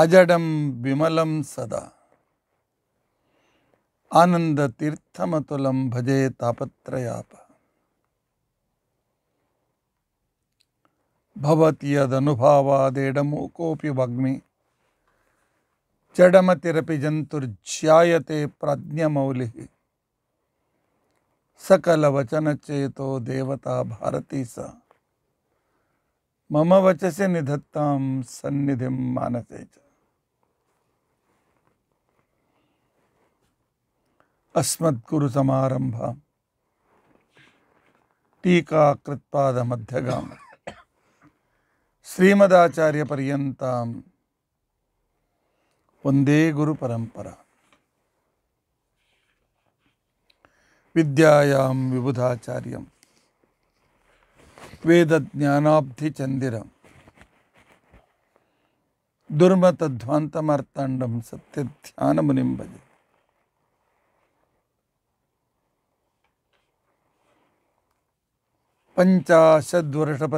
अजडम विमलम सदा आनंद तीर्थमतुलम भजे तापत्रयाप भवति यदनुभावादेडमो कोऽपि वग्मि जडमतिरपि जन्तुर्ज्यायते प्राज्ञमौलिः सकलवचनचेतो देवता भारती स मम वचसि निधत्तां सन्निधिं मानसे च अस्मद्गुरु समारंभ टीकाकृत्पाद मध्यगा श्रीमदाचार्य वंदे गुरु परंपरा विद्यायां विबुधाचार्य वेद ज्ञाधिचंदर चंदिरम दुर्मतध्वांतमर्तांडम सत्य ध्यान मुनिम भजे सतत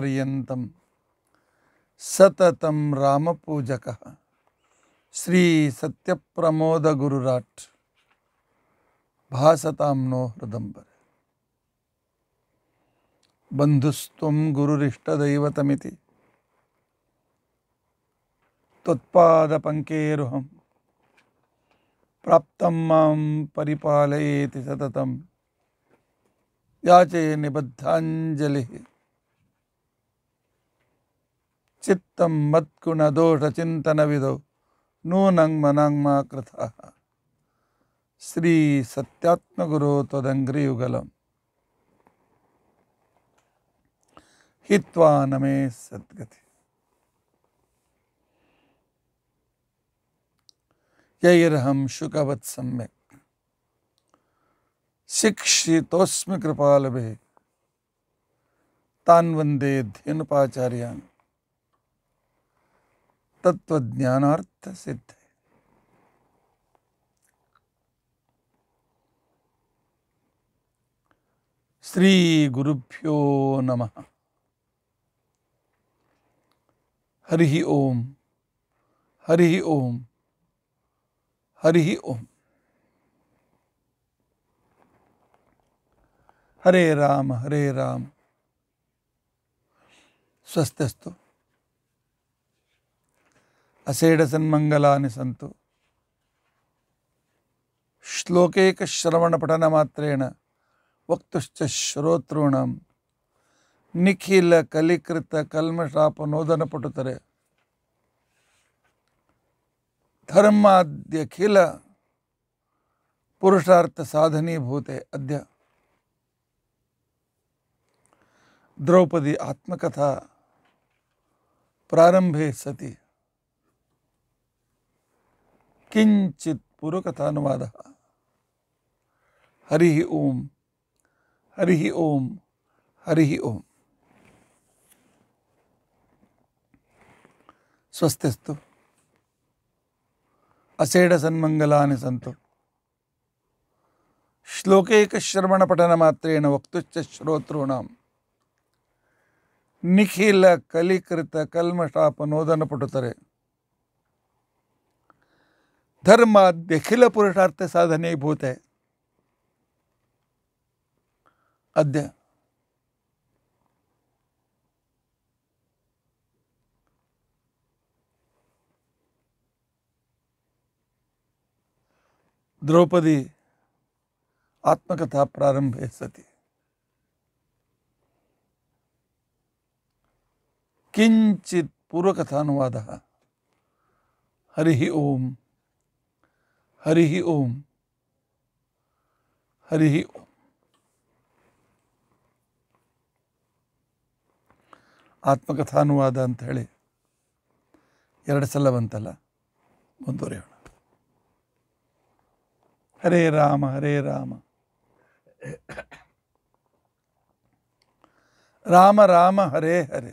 श्री सत्य प्रमोद गुरुराट भासता नो हृदम्बर बंधुस्व गुरुरिष्टदैवतमिति तत्दपंकेह प्राप्त मं पिपाल सततम् याचे निबद्धांजलि चित्त मत्कुण दोष चिंतन विदो नूनं श्री सत्यात्म गुरु तदंग्री युगलम हित्वा सद्गति यैरहम शुकवत्सम्यक् शिक्षितोस्म कृपाल भे तान वंदे ध्यनुपाचार्यान तत्व ज्ञानार्थ सिद्ध श्री गुरुभ्यो नमः हरि ओम हरि ओम हरि ओम हरे राम हरे राम स्वस्तस्तु असेड सन्मंगला सन्तु श्लोकैकश्रवणपठनमात्रेण वक्तुश्च श्रोतॄणां निखिलकलिकृतकल्मषापनोदनपटुतरे धर्माद्यखिल पुरुषार्थसाधनीभूते अद्य द्रौपदी आत्मकथा प्रारंभे सति किंचित पूर्वकथानुवाद हरि ओम हरि ओम हरि ओम स्वस्तिस्तु असेढ़ सन्मंगला सन्तु श्लोकैकश्रवणपठनमात्रेण वक्तुश्च ನಿಖಿಲ ಕಲಿಕೃತ ಕಲ್ಮಷಾಪನೋದನ ಪಡುತ್ತಾರೆ ಧರ್ಮ ಅಖಿಲ ಪುರುಷಾರ್ಥ ಸಾಧನೆ ಭೂತೆ अद्य द्रौपदी आत्मकथा प्रारंभे सती ಕಿಂಚಿತ್ ಪೂರ್ವಕಥಾನುವಾದ ಹರಿ ಓಂ ಹರಿ ಓಂ ಹರಿ ಓಂ ಆತ್ಮಕಥಾನುವಾದ ಅಂತ ಹೇಳಿ ಎರಡು ಸಲ ಬಂತಲ್ಲ ಮುಂದುವರಿಯೋಣ ಹರೇ ರಾಮ ಹರೇ ರಾಮ ರಾಮ ರಾಮ ಹರೇ ಹರೇ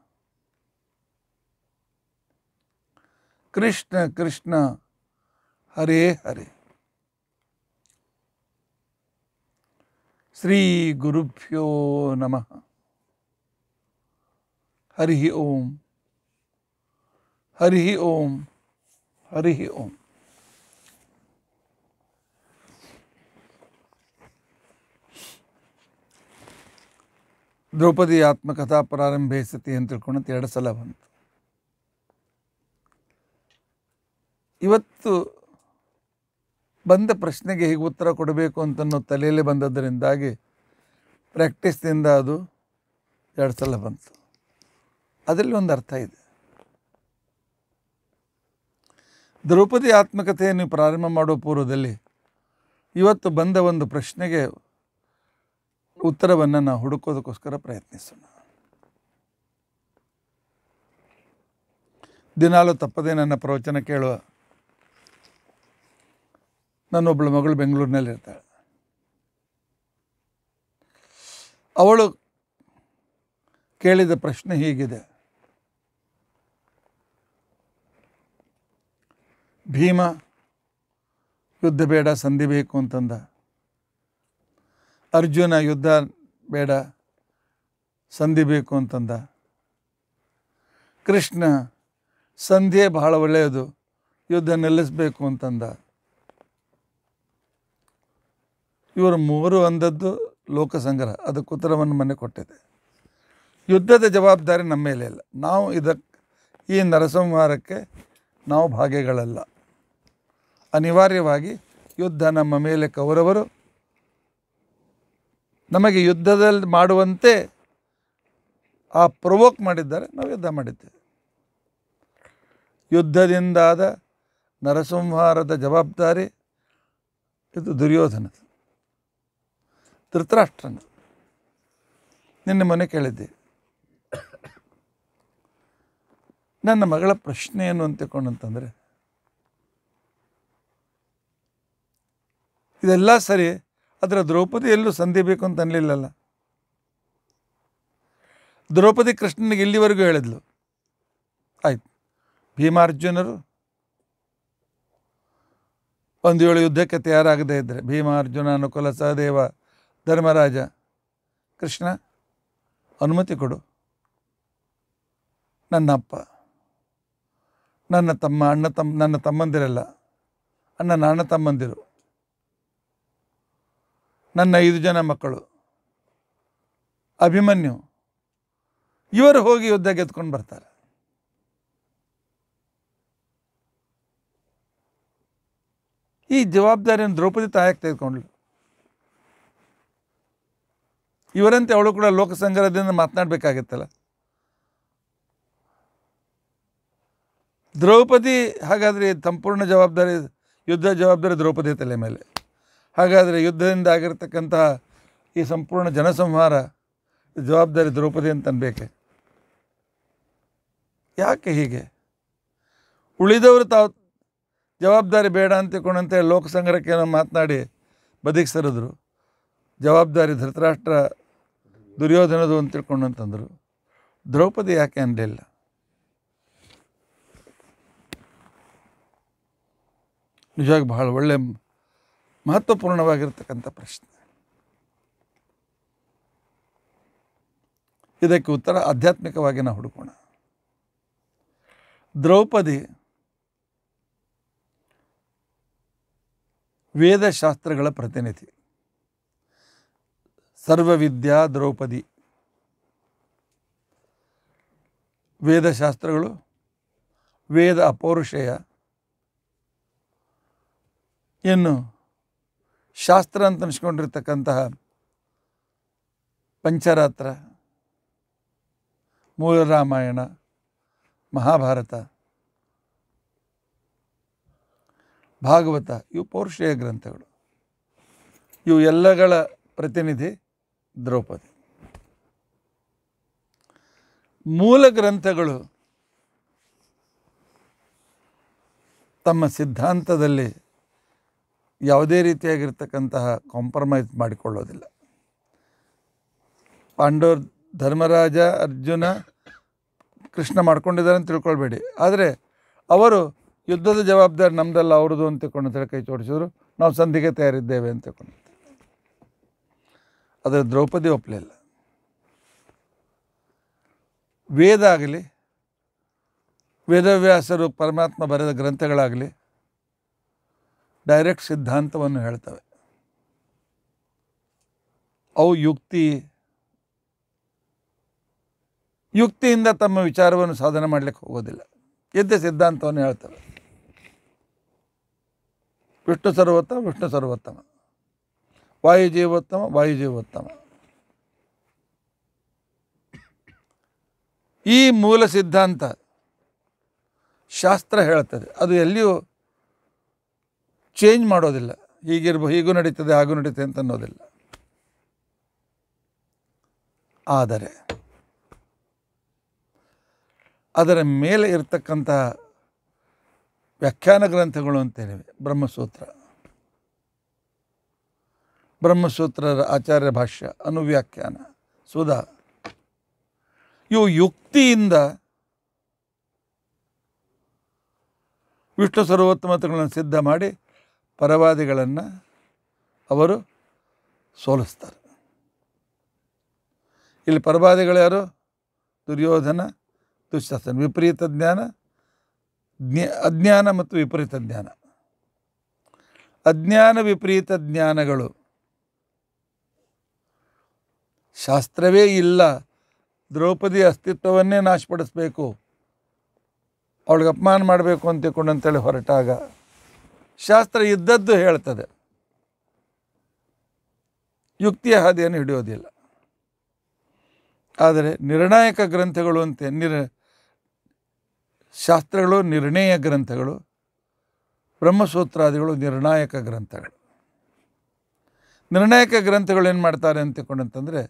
कृष्ण कृष्ण हरे हरे श्री गुरुभ्यो नमः हरि ओम हरि ओम हरि ओम द्रौपदी आत्मकथा प्रारंभे सती अंतर्कोण तेरह सल ಬಂತು ಇವತ್ತು ಬಂದ ಪ್ರಶ್ನೆಗೆ ಹೀಗೆ ಉತ್ತರ ಕೊಡಬೇಕು ಅಂತನ್ನೋ ತಲೆಯಲ್ಲಿ ಬಂದದ್ದರಿಂದಾಗಿ ಪ್ರ್ಯಾಕ್ಟೀಸ್ನಿಂದ ಅದು ಎರಡು ಸಲ ಬಂತು ಅದರಲ್ಲಿ ಒಂದು ಅರ್ಥ ಇದೆ ದ್ರೌಪದಿ ಆತ್ಮಕಥೆಯನ್ನು ಪ್ರಾರಂಭ ಮಾಡುವ ಪೂರ್ವದಲ್ಲಿ ಇವತ್ತು ಬಂದ ಒಂದು ಪ್ರಶ್ನೆಗೆ ಉತ್ತರವನ್ನು ನಾವು ಹುಡುಕೋದಕ್ಕೋಸ್ಕರ ಪ್ರಯತ್ನಿಸೋಣ ದಿನಾಲೂ ತಪ್ಪದೇ ನನ್ನ ಪ್ರವಚನ ಕೇಳುವ ನನ್ನೊಬ್ಬಳು ಮಗಳು ಬೆಂಗಳೂರಿನಲ್ಲಿರ್ತಾಳೆ ಅವಳು ಕೇಳಿದ ಪ್ರಶ್ನೆ ಹೀಗಿದೆ ಭೀಮ ಯುದ್ಧ ಬೇಡ ಸಂಧಿ ಬೇಕು ಅಂತಂದ ಅರ್ಜುನ ಯುದ್ಧ ಬೇಡ ಸಂಧಿ ಬೇಕು ಅಂತಂದ ಕೃಷ್ಣ ಸಂಧಿಯೇ ಬಹಳ ಒಳ್ಳೆಯದು ಯುದ್ಧ ನಿಲ್ಲಿಸಬೇಕು ಅಂತಂದ ಇವರು ಮೂವರು ಅಂದದ್ದು ಲೋಕಸಂಗ್ರಹ ಅದಕ್ಕೆ ಉತ್ತರವನ್ನು ಮನೆ ಕೊಟ್ಟಿದೆ ಯುದ್ಧದ ಜವಾಬ್ದಾರಿ ನಮ್ಮ ಮೇಲೆ ಇಲ್ಲ ನಾವು ಇದಕ್ಕೆ ಈ ನರಸಂಹಾರಕ್ಕೆ ನಾವು ಭಾಗ್ಯಗಳಲ್ಲ ಅನಿವಾರ್ಯವಾಗಿ ಯುದ್ಧ ನಮ್ಮ ಮೇಲೆ ಕೌರವರು ನಮಗೆ ಯುದ್ಧದಲ್ಲಿ ಮಾಡುವಂತೆ ಆ ಪ್ರವೋಕ್ ಮಾಡಿದ್ದಾರೆ ನಾವು ಯುದ್ಧ ಮಾಡಿದ್ದೇವೆ ಯುದ್ಧದಿಂದಾದ ನರಸಂಹಾರದ ಜವಾಬ್ದಾರಿ ಇದು ದುರ್ಯೋಧನದು ಧೃತರಾಷ್ಟ್ರನ ನಿನ್ನೆ ಮೊನ್ನೆ ಕೇಳಿದ್ದೆ ನನ್ನ ಮಗಳ ಪ್ರಶ್ನೆಯನ್ನು ಏನು ಅಂತಕೊಂಡಂತಂದರೆ ಇದೆಲ್ಲ ಸರಿ ಅದರ ದ್ರೌಪದಿ ಎಲ್ಲೂ ಸಂಧಿ ಬೇಕು ಅಂತ ಅನ್ನಲಿಲ್ಲಲ್ಲ ದ್ರೌಪದಿ ಕೃಷ್ಣನಿಗೆ ಇಲ್ಲಿವರೆಗೂ ಹೇಳಿದ್ಲು ಆಯ್ತು ಭೀಮಾರ್ಜುನರು ಒಂದು ಏಳು ಯುದ್ಧಕ್ಕೆ ತಯಾರಾಗದೇ ಇದ್ದರೆ ಭೀಮಾರ್ಜುನ ಅನುಕೂಲ ಸಹದೇವ ಧರ್ಮರಾಜ ಕೃಷ್ಣ ಅನುಮತಿ ಕೊಡು ನನ್ನ ಅಪ್ಪ ನನ್ನ ತಮ್ಮ ಅಣ್ಣ ತಮ್ಮ ನನ್ನ ತಮ್ಮಂದಿರಲ್ಲ ಅಣ್ಣ ನನ್ನ ತಮ್ಮಂದಿರು ನನ್ನ ಐದು ಜನ ಮಕ್ಕಳು ಅಭಿಮನ್ಯು ಇವರು ಹೋಗಿ ಯುದ್ಧ ಗೆದ್ಕೊಂಡು ಬರ್ತಾರೆ ಈ ಜವಾಬ್ದಾರಿಯನ್ನು ದ್ರೌಪದಿ ತಾಯಕ್ಕೆ ತೆಗೆದುಕೊಂಡ್ಳು ಇವರಂತೆ ಅವಳು ಕೂಡ ಲೋಕಸಂಗ್ರಹದಿಂದ ಮಾತನಾಡಬೇಕಾಗತ್ತಲ್ಲ ದ್ರೌಪದಿ ಹಾಗಾದರೆ ಸಂಪೂರ್ಣ ಜವಾಬ್ದಾರಿ ಯುದ್ಧ ಜವಾಬ್ದಾರಿ ದ್ರೌಪದಿ ತಲೆ ಮೇಲೆ ಹಾಗಾದರೆ ಯುದ್ಧದಿಂದ ಆಗಿರತಕ್ಕಂತಹ ಈ ಸಂಪೂರ್ಣ ಜನಸಂಹಾರ ಜವಾಬ್ದಾರಿ ದ್ರೌಪದಿ ಅಂತ ಯಾಕೆ ಹೀಗೆ ಉಳಿದವರು ತಾವು ಜವಾಬ್ದಾರಿ ಬೇಡ ಅಂತ ಲೋಕಸಂಗ್ರಹಕ್ಕೆ ಮಾತನಾಡಿ ಬದುಕಿಸಿರಿದ್ರು ಜವಾಬ್ದಾರಿ ಧೃತರಾಷ್ಟ್ರ ದುರ್ಯೋಧನದು ಅಂತ ತಿಳ್ಕೊಂಡು ಅಂತಂದರು ದ್ರೌಪದಿ ಯಾಕೆ ಅನ್ನಲಿಲ್ಲ ನಿಜವಾಗಿ ಬಹಳ ಒಳ್ಳೆ ಮಹತ್ವಪೂರ್ಣವಾಗಿರ್ತಕ್ಕಂಥ ಪ್ರಶ್ನೆ ಇದಕ್ಕೆ ಉತ್ತರ ಆಧ್ಯಾತ್ಮಿಕವಾಗಿ ನಾವು ಹುಡುಕೋಣ ದ್ರೌಪದಿ ವೇದಶಾಸ್ತ್ರಗಳ ಪ್ರತಿನಿಧಿ ಸರ್ವವಿದ್ಯಾ ದ್ರೌಪದಿ ವೇದಶಾಸ್ತ್ರಗಳು ವೇದ ಅಪೌರುಷೇಯ ಇನ್ನು ಶಾಸ್ತ್ರ ಅಂತ ಅನಿಸ್ಕೊಂಡಿರ್ತಕ್ಕಂತಹ ಪಂಚರಾತ್ರ ಮೂಲ ರಾಮಾಯಣ ಮಹಾಭಾರತ ಭಾಗವತ ಇವು ಪೌರುಷೇಯ ಗ್ರಂಥಗಳು ಇವು ಎಲ್ಲಗಳ ಪ್ರತಿನಿಧಿ ದ್ರೌಪದಿ ಮೂಲ ಗ್ರಂಥಗಳು ತಮ್ಮ ಸಿದ್ಧಾಂತದಲ್ಲಿ ಯಾವುದೇ ರೀತಿಯಾಗಿರ್ತಕ್ಕಂತಹ ಕಾಂಪ್ರಮೈಸ್ ಮಾಡಿಕೊಳ್ಳೋದಿಲ್ಲ ಪಾಂಡವ್ರ ಧರ್ಮರಾಜ ಅರ್ಜುನ ಕೃಷ್ಣ ಮಾಡ್ಕೊಂಡಿದ್ದಾರೆ ಅಂತ ತಿಳ್ಕೊಳ್ಬೇಡಿ ಆದರೆ ಅವರು ಯುದ್ಧದ ಜವಾಬ್ದಾರಿ ನಮ್ಮದಲ್ಲ ಅವ್ರದ್ದು ಅಂತ ತಿಳ್ಕೊಂಡು ಕೈ ತೋರಿಸಿದ್ರು ನಾವು ಸಂಧಿಗೆ ತಯಾರಿದ್ದೇವೆ ಅಂತ ತಿಳ್ಕೊಂಡು ಅದರ ದ್ರೌಪದಿ ಒಪ್ಪಲಿಲ್ಲ ವೇದ ಆಗಲಿ ವೇದವ್ಯಾಸರು ಪರಮಾತ್ಮ ಬರೆದ ಗ್ರಂಥಗಳಾಗಲಿ ಡೈರೆಕ್ಟ್ ಸಿದ್ಧಾಂತವನ್ನು ಹೇಳ್ತವೆ ಅವು ಯುಕ್ತಿ ಯುಕ್ತಿಯಿಂದ ತಮ್ಮ ವಿಚಾರವನ್ನು ಸಾಧನೆ ಮಾಡಲಿಕ್ಕೆ ಹೋಗೋದಿಲ್ಲ ಎದ್ದ ಸಿದ್ಧಾಂತವನ್ನು ಹೇಳ್ತವೆ ವಿಷ್ಣು ಸರ್ವೋತ್ತಮ ವಿಷ್ಣು ಸರ್ವೋತ್ತಮ ವಾಯುದೇವೋತ್ತಮ ವಾಯುದೇವೋತ್ತಮ ಈ ಮೂಲ ಸಿದ್ಧಾಂತ ಶಾಸ್ತ್ರ ಹೇಳ್ತದೆ ಅದು ಎಲ್ಲಿಯೂ ಚೇಂಜ್ ಮಾಡೋದಿಲ್ಲ ಹೀಗಿರ್ಬೋ ಹೀಗೂ ನಡೀತದೆ ಹಾಗೂ ನಡೀತದೆ ಅಂತ ಅನ್ನೋದಿಲ್ಲ ಆದರೆ ಅದರ ಮೇಲೆ ಇರತಕ್ಕಂತಹ ವ್ಯಾಖ್ಯಾನ ಗ್ರಂಥಗಳು ಅಂತೇಳಿವೆ ಬ್ರಹ್ಮಸೂತ್ರ ಬ್ರಹ್ಮಸೂತ್ರರ ಆಚಾರ್ಯ ಭಾಷ್ಯ ಅನುವ್ಯಾಖ್ಯಾನ ಸುಧಾ ಇವು ಯುಕ್ತಿಯಿಂದ ವಿಷ್ಣು ಸರ್ವೋತ್ತಮತಗಳನ್ನು ಸಿದ್ಧ ಮಾಡಿ ಪರವಾದಿಗಳನ್ನು ಅವರು ಸೋಲಿಸ್ತಾರೆ ಇಲ್ಲಿ ಪರವಾದಿಗಳು ಯಾರು ದುರ್ಯೋಧನ ದುಶಾಸನ ವಿಪರೀತ ಜ್ಞಾನ ಜ್ಞಾ ಅಜ್ಞಾನ ಮತ್ತು ವಿಪರೀತ ಜ್ಞಾನ ಅಜ್ಞಾನ ವಿಪರೀತ ಜ್ಞಾನಗಳು ಶಾಸ್ತ್ರವೇ ಇಲ್ಲ ದ್ರೌಪದಿ ಅಸ್ತಿತ್ವವನ್ನೇ ನಾಶಪಡಿಸ್ಬೇಕು ಅವಳಿಗೆ ಅಪಮಾನ ಮಾಡಬೇಕು ಅಂತ ತಿಳ್ಕೊಂಡು ಅಂತೇಳಿ ಹೊರಟಾಗ ಶಾಸ್ತ್ರ ಇದ್ದದ್ದು ಹೇಳ್ತದೆ ಯುಕ್ತಿಯ ಹಾದಿಯನ್ನು ಹಿಡಿಯೋದಿಲ್ಲ ಆದರೆ ನಿರ್ಣಾಯಕ ಗ್ರಂಥಗಳು ಅಂತ ನಿರ್ ಶಾಸ್ತ್ರಗಳು ನಿರ್ಣಯ ಗ್ರಂಥಗಳು ಬ್ರಹ್ಮಸೂತ್ರಾದಿಗಳು ನಿರ್ಣಾಯಕ ಗ್ರಂಥಗಳು ನಿರ್ಣಾಯಕ ಗ್ರಂಥಗಳು ಏನು ಮಾಡ್ತಾರೆ ಅಂತ ಅಂತಂದರೆ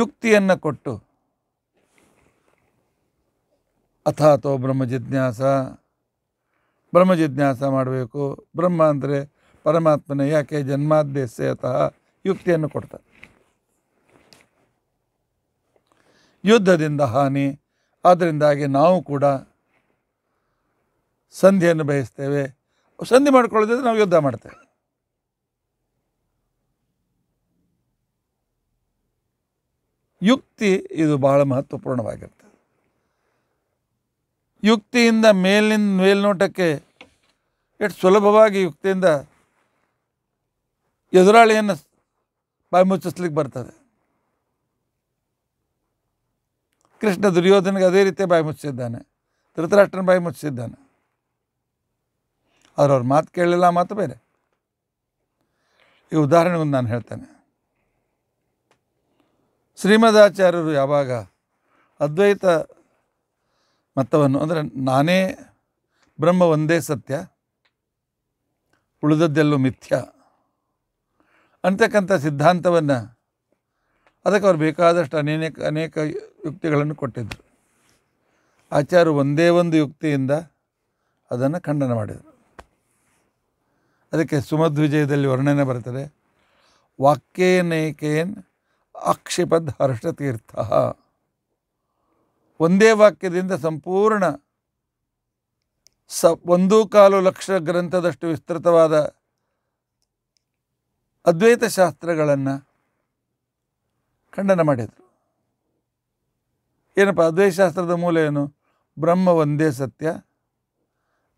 ಯುಕ್ತಿಯನ್ನು ಕೊಟ್ಟು ಅಥಾತೋ ಬ್ರಹ್ಮ ಜಿಜ್ಞಾಸ ಬ್ರಹ್ಮ ಜಿಜ್ಞಾಸ ಮಾಡಬೇಕು ಬ್ರಹ್ಮ ಅಂದರೆ ಪರಮಾತ್ಮನೇ ಯಾಕೆ ಜನ್ಮಾದ್ಯಸ್ಯ ಯುಕ್ತಿಯನ್ನು ಕೊಡ್ತಾರೆ ಯುದ್ಧದಿಂದ ಹಾನಿ ಆದ್ದರಿಂದಾಗಿ ನಾವು ಕೂಡ ಸಂಧಿಯನ್ನು ಬಯಸ್ತೇವೆ ಸಂಧಿ ಮಾಡ್ಕೊಳ್ಳೋದಿದ್ರೆ ನಾವು ಯುದ್ಧ ಮಾಡ್ತೇವೆ ಯುಕ್ತಿ ಇದು ಬಹಳ ಮಹತ್ವಪೂರ್ಣವಾಗಿರ್ತದೆ ಯುಕ್ತಿಯಿಂದ ಮೇಲಿನ ಮೇಲ್ನೋಟಕ್ಕೆ ಎಷ್ಟು ಸುಲಭವಾಗಿ ಯುಕ್ತಿಯಿಂದ ಎದುರಾಳಿಯನ್ನು ಮುಚ್ಚಿಸ್ಲಿಕ್ಕೆ ಬರ್ತದೆ ಕೃಷ್ಣ ದುರ್ಯೋಧನಿಗೆ ಅದೇ ರೀತಿ ಬಾಯಿ ಮುಚ್ಚಿಸಿದ್ದಾನೆ ಧೃತರಾಷ್ಟ್ರನ ಬಾಯಿ ಮುಚ್ಚಿಸಿದ್ದಾನೆ ಆದ್ರೆ ಅವ್ರ ಮಾತು ಕೇಳಲಿಲ್ಲ ಮಾತು ಬೇರೆ ಈ ಉದಾಹರಣೆಗೊಂದು ನಾನು ಹೇಳ್ತೇನೆ ಶ್ರೀಮದಾಚಾರ್ಯರು ಯಾವಾಗ ಅದ್ವೈತ ಮತವನ್ನು ಅಂದರೆ ನಾನೇ ಬ್ರಹ್ಮ ಒಂದೇ ಸತ್ಯ ಉಳಿದದ್ದೆಲ್ಲೂ ಮಿಥ್ಯ ಅಂತಕ್ಕಂಥ ಸಿದ್ಧಾಂತವನ್ನು ಅದಕ್ಕೆ ಅವ್ರು ಬೇಕಾದಷ್ಟು ಅನೇಕ ಅನೇಕ ಯುಕ್ತಿಗಳನ್ನು ಕೊಟ್ಟಿದ್ದರು ಆಚಾರ್ಯರು ಒಂದೇ ಒಂದು ಯುಕ್ತಿಯಿಂದ ಅದನ್ನು ಖಂಡನ ಮಾಡಿದರು ಅದಕ್ಕೆ ಸುಮಧ್ವಿಜಯದಲ್ಲಿ ವರ್ಣನೆ ಬರ್ತದೆ ವಾಕ್ಯೇನೇಕೇನ್ ಆಕ್ಷೇಪದ ಹರ್ಷತೀರ್ಥ ಒಂದೇ ವಾಕ್ಯದಿಂದ ಸಂಪೂರ್ಣ ಸ ಒಂದೂ ಕಾಲು ಲಕ್ಷ ಗ್ರಂಥದಷ್ಟು ವಿಸ್ತೃತವಾದ ಅದ್ವೈತ ಶಾಸ್ತ್ರಗಳನ್ನು ಖಂಡನ ಮಾಡಿದರು ಏನಪ್ಪ ಅದ್ವೈತ ಶಾಸ್ತ್ರದ ಮೂಲ ಏನು ಬ್ರಹ್ಮ ಒಂದೇ ಸತ್ಯ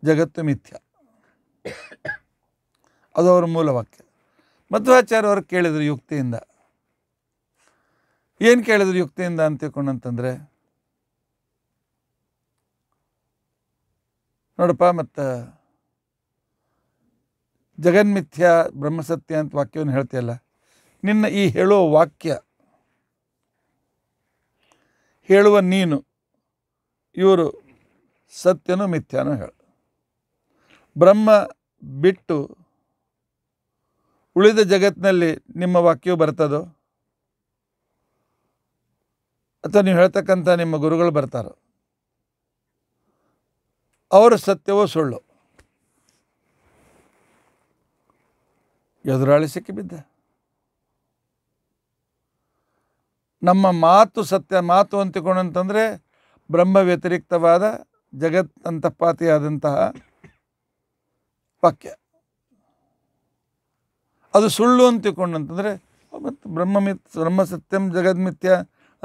ಜಗತ್ತು ಮಿಥ್ಯ ಅದು ಅವರ ಮೂಲವಾಕ್ಯ ಮಧ್ವಾಚಾರ್ಯವರು ಕೇಳಿದರು ಯುಕ್ತಿಯಿಂದ ಏನು ಕೇಳಿದ್ರು ಯುಕ್ತಿಯಿಂದ ಅಂತ ಅಂತಂದರೆ ನೋಡಪ್ಪ ಮತ್ತು ಜಗನ್ಮಿಥ್ಯ ಬ್ರಹ್ಮಸತ್ಯ ಅಂತ ವಾಕ್ಯವನ್ನು ಹೇಳ್ತೀಯಲ್ಲ ನಿನ್ನ ಈ ಹೇಳುವ ವಾಕ್ಯ ಹೇಳುವ ನೀನು ಇವರು ಸತ್ಯನೂ ಮಿಥ್ಯಾನೋ ಹೇಳು ಬ್ರಹ್ಮ ಬಿಟ್ಟು ಉಳಿದ ಜಗತ್ತಿನಲ್ಲಿ ನಿಮ್ಮ ವಾಕ್ಯವು ಬರ್ತದೋ ಅಥವಾ ನೀವು ಹೇಳ್ತಕ್ಕಂಥ ನಿಮ್ಮ ಗುರುಗಳು ಬರ್ತಾರೋ ಅವರು ಸತ್ಯವೋ ಸುಳ್ಳು ಎದುರಾಳಿ ಬಿದ್ದ ನಮ್ಮ ಮಾತು ಸತ್ಯ ಮಾತು ಅಂತಿಕೊಂಡು ಅಂತಂದರೆ ಬ್ರಹ್ಮ ವ್ಯತಿರಿಕ್ತವಾದ ಜಗತ್ತಂತಪಾತಿಯಾದಂತಹ ವಾಕ್ಯ ಅದು ಸುಳ್ಳು ಅಂತಂದರೆ ಮತ್ತು ಬ್ರಹ್ಮ ಮಿತ್ ಸತ್ಯಂ ಜಗದ್ಮಿಥ್ಯ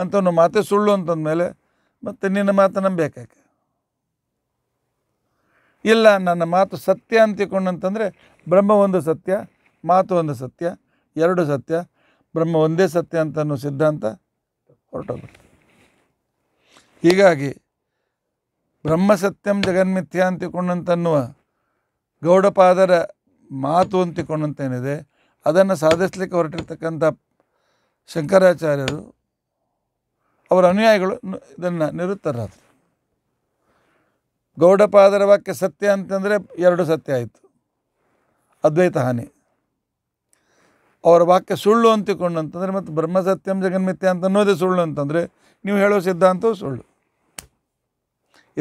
ಅಂಥವನ್ನ ಮಾತೆ ಸುಳ್ಳು ಅಂತಂದಮೇಲೆ ಮತ್ತು ನಿನ್ನ ಮಾತು ನಂಬೇಕಾಕೆ ಇಲ್ಲ ನನ್ನ ಮಾತು ಸತ್ಯ ಅಂತಿಕೊಂಡಂತಂದರೆ ಬ್ರಹ್ಮ ಒಂದು ಸತ್ಯ ಮಾತು ಒಂದು ಸತ್ಯ ಎರಡು ಸತ್ಯ ಬ್ರಹ್ಮ ಒಂದೇ ಸತ್ಯ ಅಂತ ಅನ್ನೋ ಸಿದ್ಧಾಂತ ಹೊರಟೋಗುತ್ತೆ ಹೀಗಾಗಿ ಬ್ರಹ್ಮ ಸತ್ಯಂ ಜಗನ್ಮಿಥ್ಯ ಅಂತಿಕೊಂಡಂತನ್ನುವ ಗೌಡಪಾದರ ಮಾತು ಅಂತಿಕೊಂಡಂತೇನಿದೆ ಅದನ್ನು ಸಾಧಿಸ್ಲಿಕ್ಕೆ ಹೊರಟಿರ್ತಕ್ಕಂಥ ಶಂಕರಾಚಾರ್ಯರು ಅವರ ಅನುಯಾಯಿಗಳು ಇದನ್ನು ನಿರುತ್ತರಾದರು ಗೌಡಪಾದರ ವಾಕ್ಯ ಸತ್ಯ ಅಂತಂದರೆ ಎರಡು ಸತ್ಯ ಆಯಿತು ಅದ್ವೈತ ಹಾನಿ ಅವರ ವಾಕ್ಯ ಸುಳ್ಳು ಅಂತಿಕೊಂಡು ಅಂತಂದರೆ ಮತ್ತು ಬ್ರಹ್ಮಸತ್ಯಂ ಜಗನ್ಮಿತ್ಯ ಅಂತ ಅನ್ನೋದೇ ಸುಳ್ಳು ಅಂತಂದರೆ ನೀವು ಹೇಳುವ ಸಿದ್ಧಾಂತವು ಸುಳ್ಳು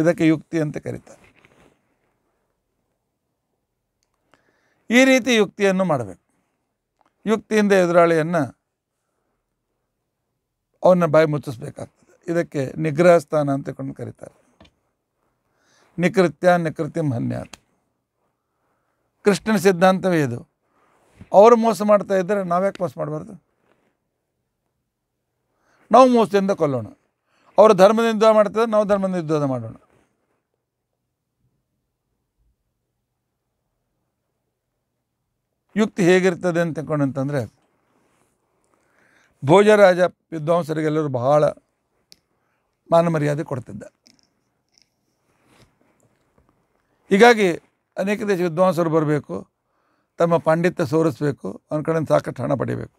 ಇದಕ್ಕೆ ಯುಕ್ತಿ ಅಂತ ಕರೀತಾರೆ ಈ ರೀತಿ ಯುಕ್ತಿಯನ್ನು ಮಾಡಬೇಕು ಯುಕ್ತಿಯಿಂದ ಎದುರಾಳಿಯನ್ನು ಅವನ್ನ ಬಾಯಿ ಮುಚ್ಚಿಸ್ಬೇಕಾಗ್ತದೆ ಇದಕ್ಕೆ ನಿಗ್ರಹ ಸ್ಥಾನ ಅಂತ ಕೊಂಡು ಕರೀತಾರೆ ನಿಕೃತ್ಯ ನಿಕೃತಿ ಹನ್ಯಾರ ಕೃಷ್ಣನ ಸಿದ್ಧಾಂತವೇ ಇದು ಅವರು ಮೋಸ ಮಾಡ್ತಾ ಇದ್ದರೆ ನಾವ್ಯಾಕೆ ಮೋಸ ಮಾಡಬಾರ್ದು ನಾವು ಮೋಸದಿಂದ ಕೊಲ್ಲೋಣ ಅವರು ಧರ್ಮದಿಂದ ಮಾಡ್ತಾರೆ ನಾವು ಧರ್ಮದಿಂದ ಮಾಡೋಣ ಯುಕ್ತಿ ಹೇಗಿರ್ತದೆ ಅಂತ ತಿಳ್ಕೊಂಡು ಭೋಜರಾಜ ವಿದ್ವಾಂಸರಿಗೆಲ್ಲರೂ ಬಹಳ ಮಾನ ಮರ್ಯಾದೆ ಕೊಡ್ತಿದ್ದ ಹೀಗಾಗಿ ಅನೇಕ ದೇಶ ವಿದ್ವಾಂಸರು ಬರಬೇಕು ತಮ್ಮ ಪಾಂಡಿತ್ಯ ಸೋರಿಸ್ಬೇಕು ಅವನ ಕಡೆಯಿಂದ ಸಾಕಷ್ಟು ಹಣ ಪಡಿಬೇಕು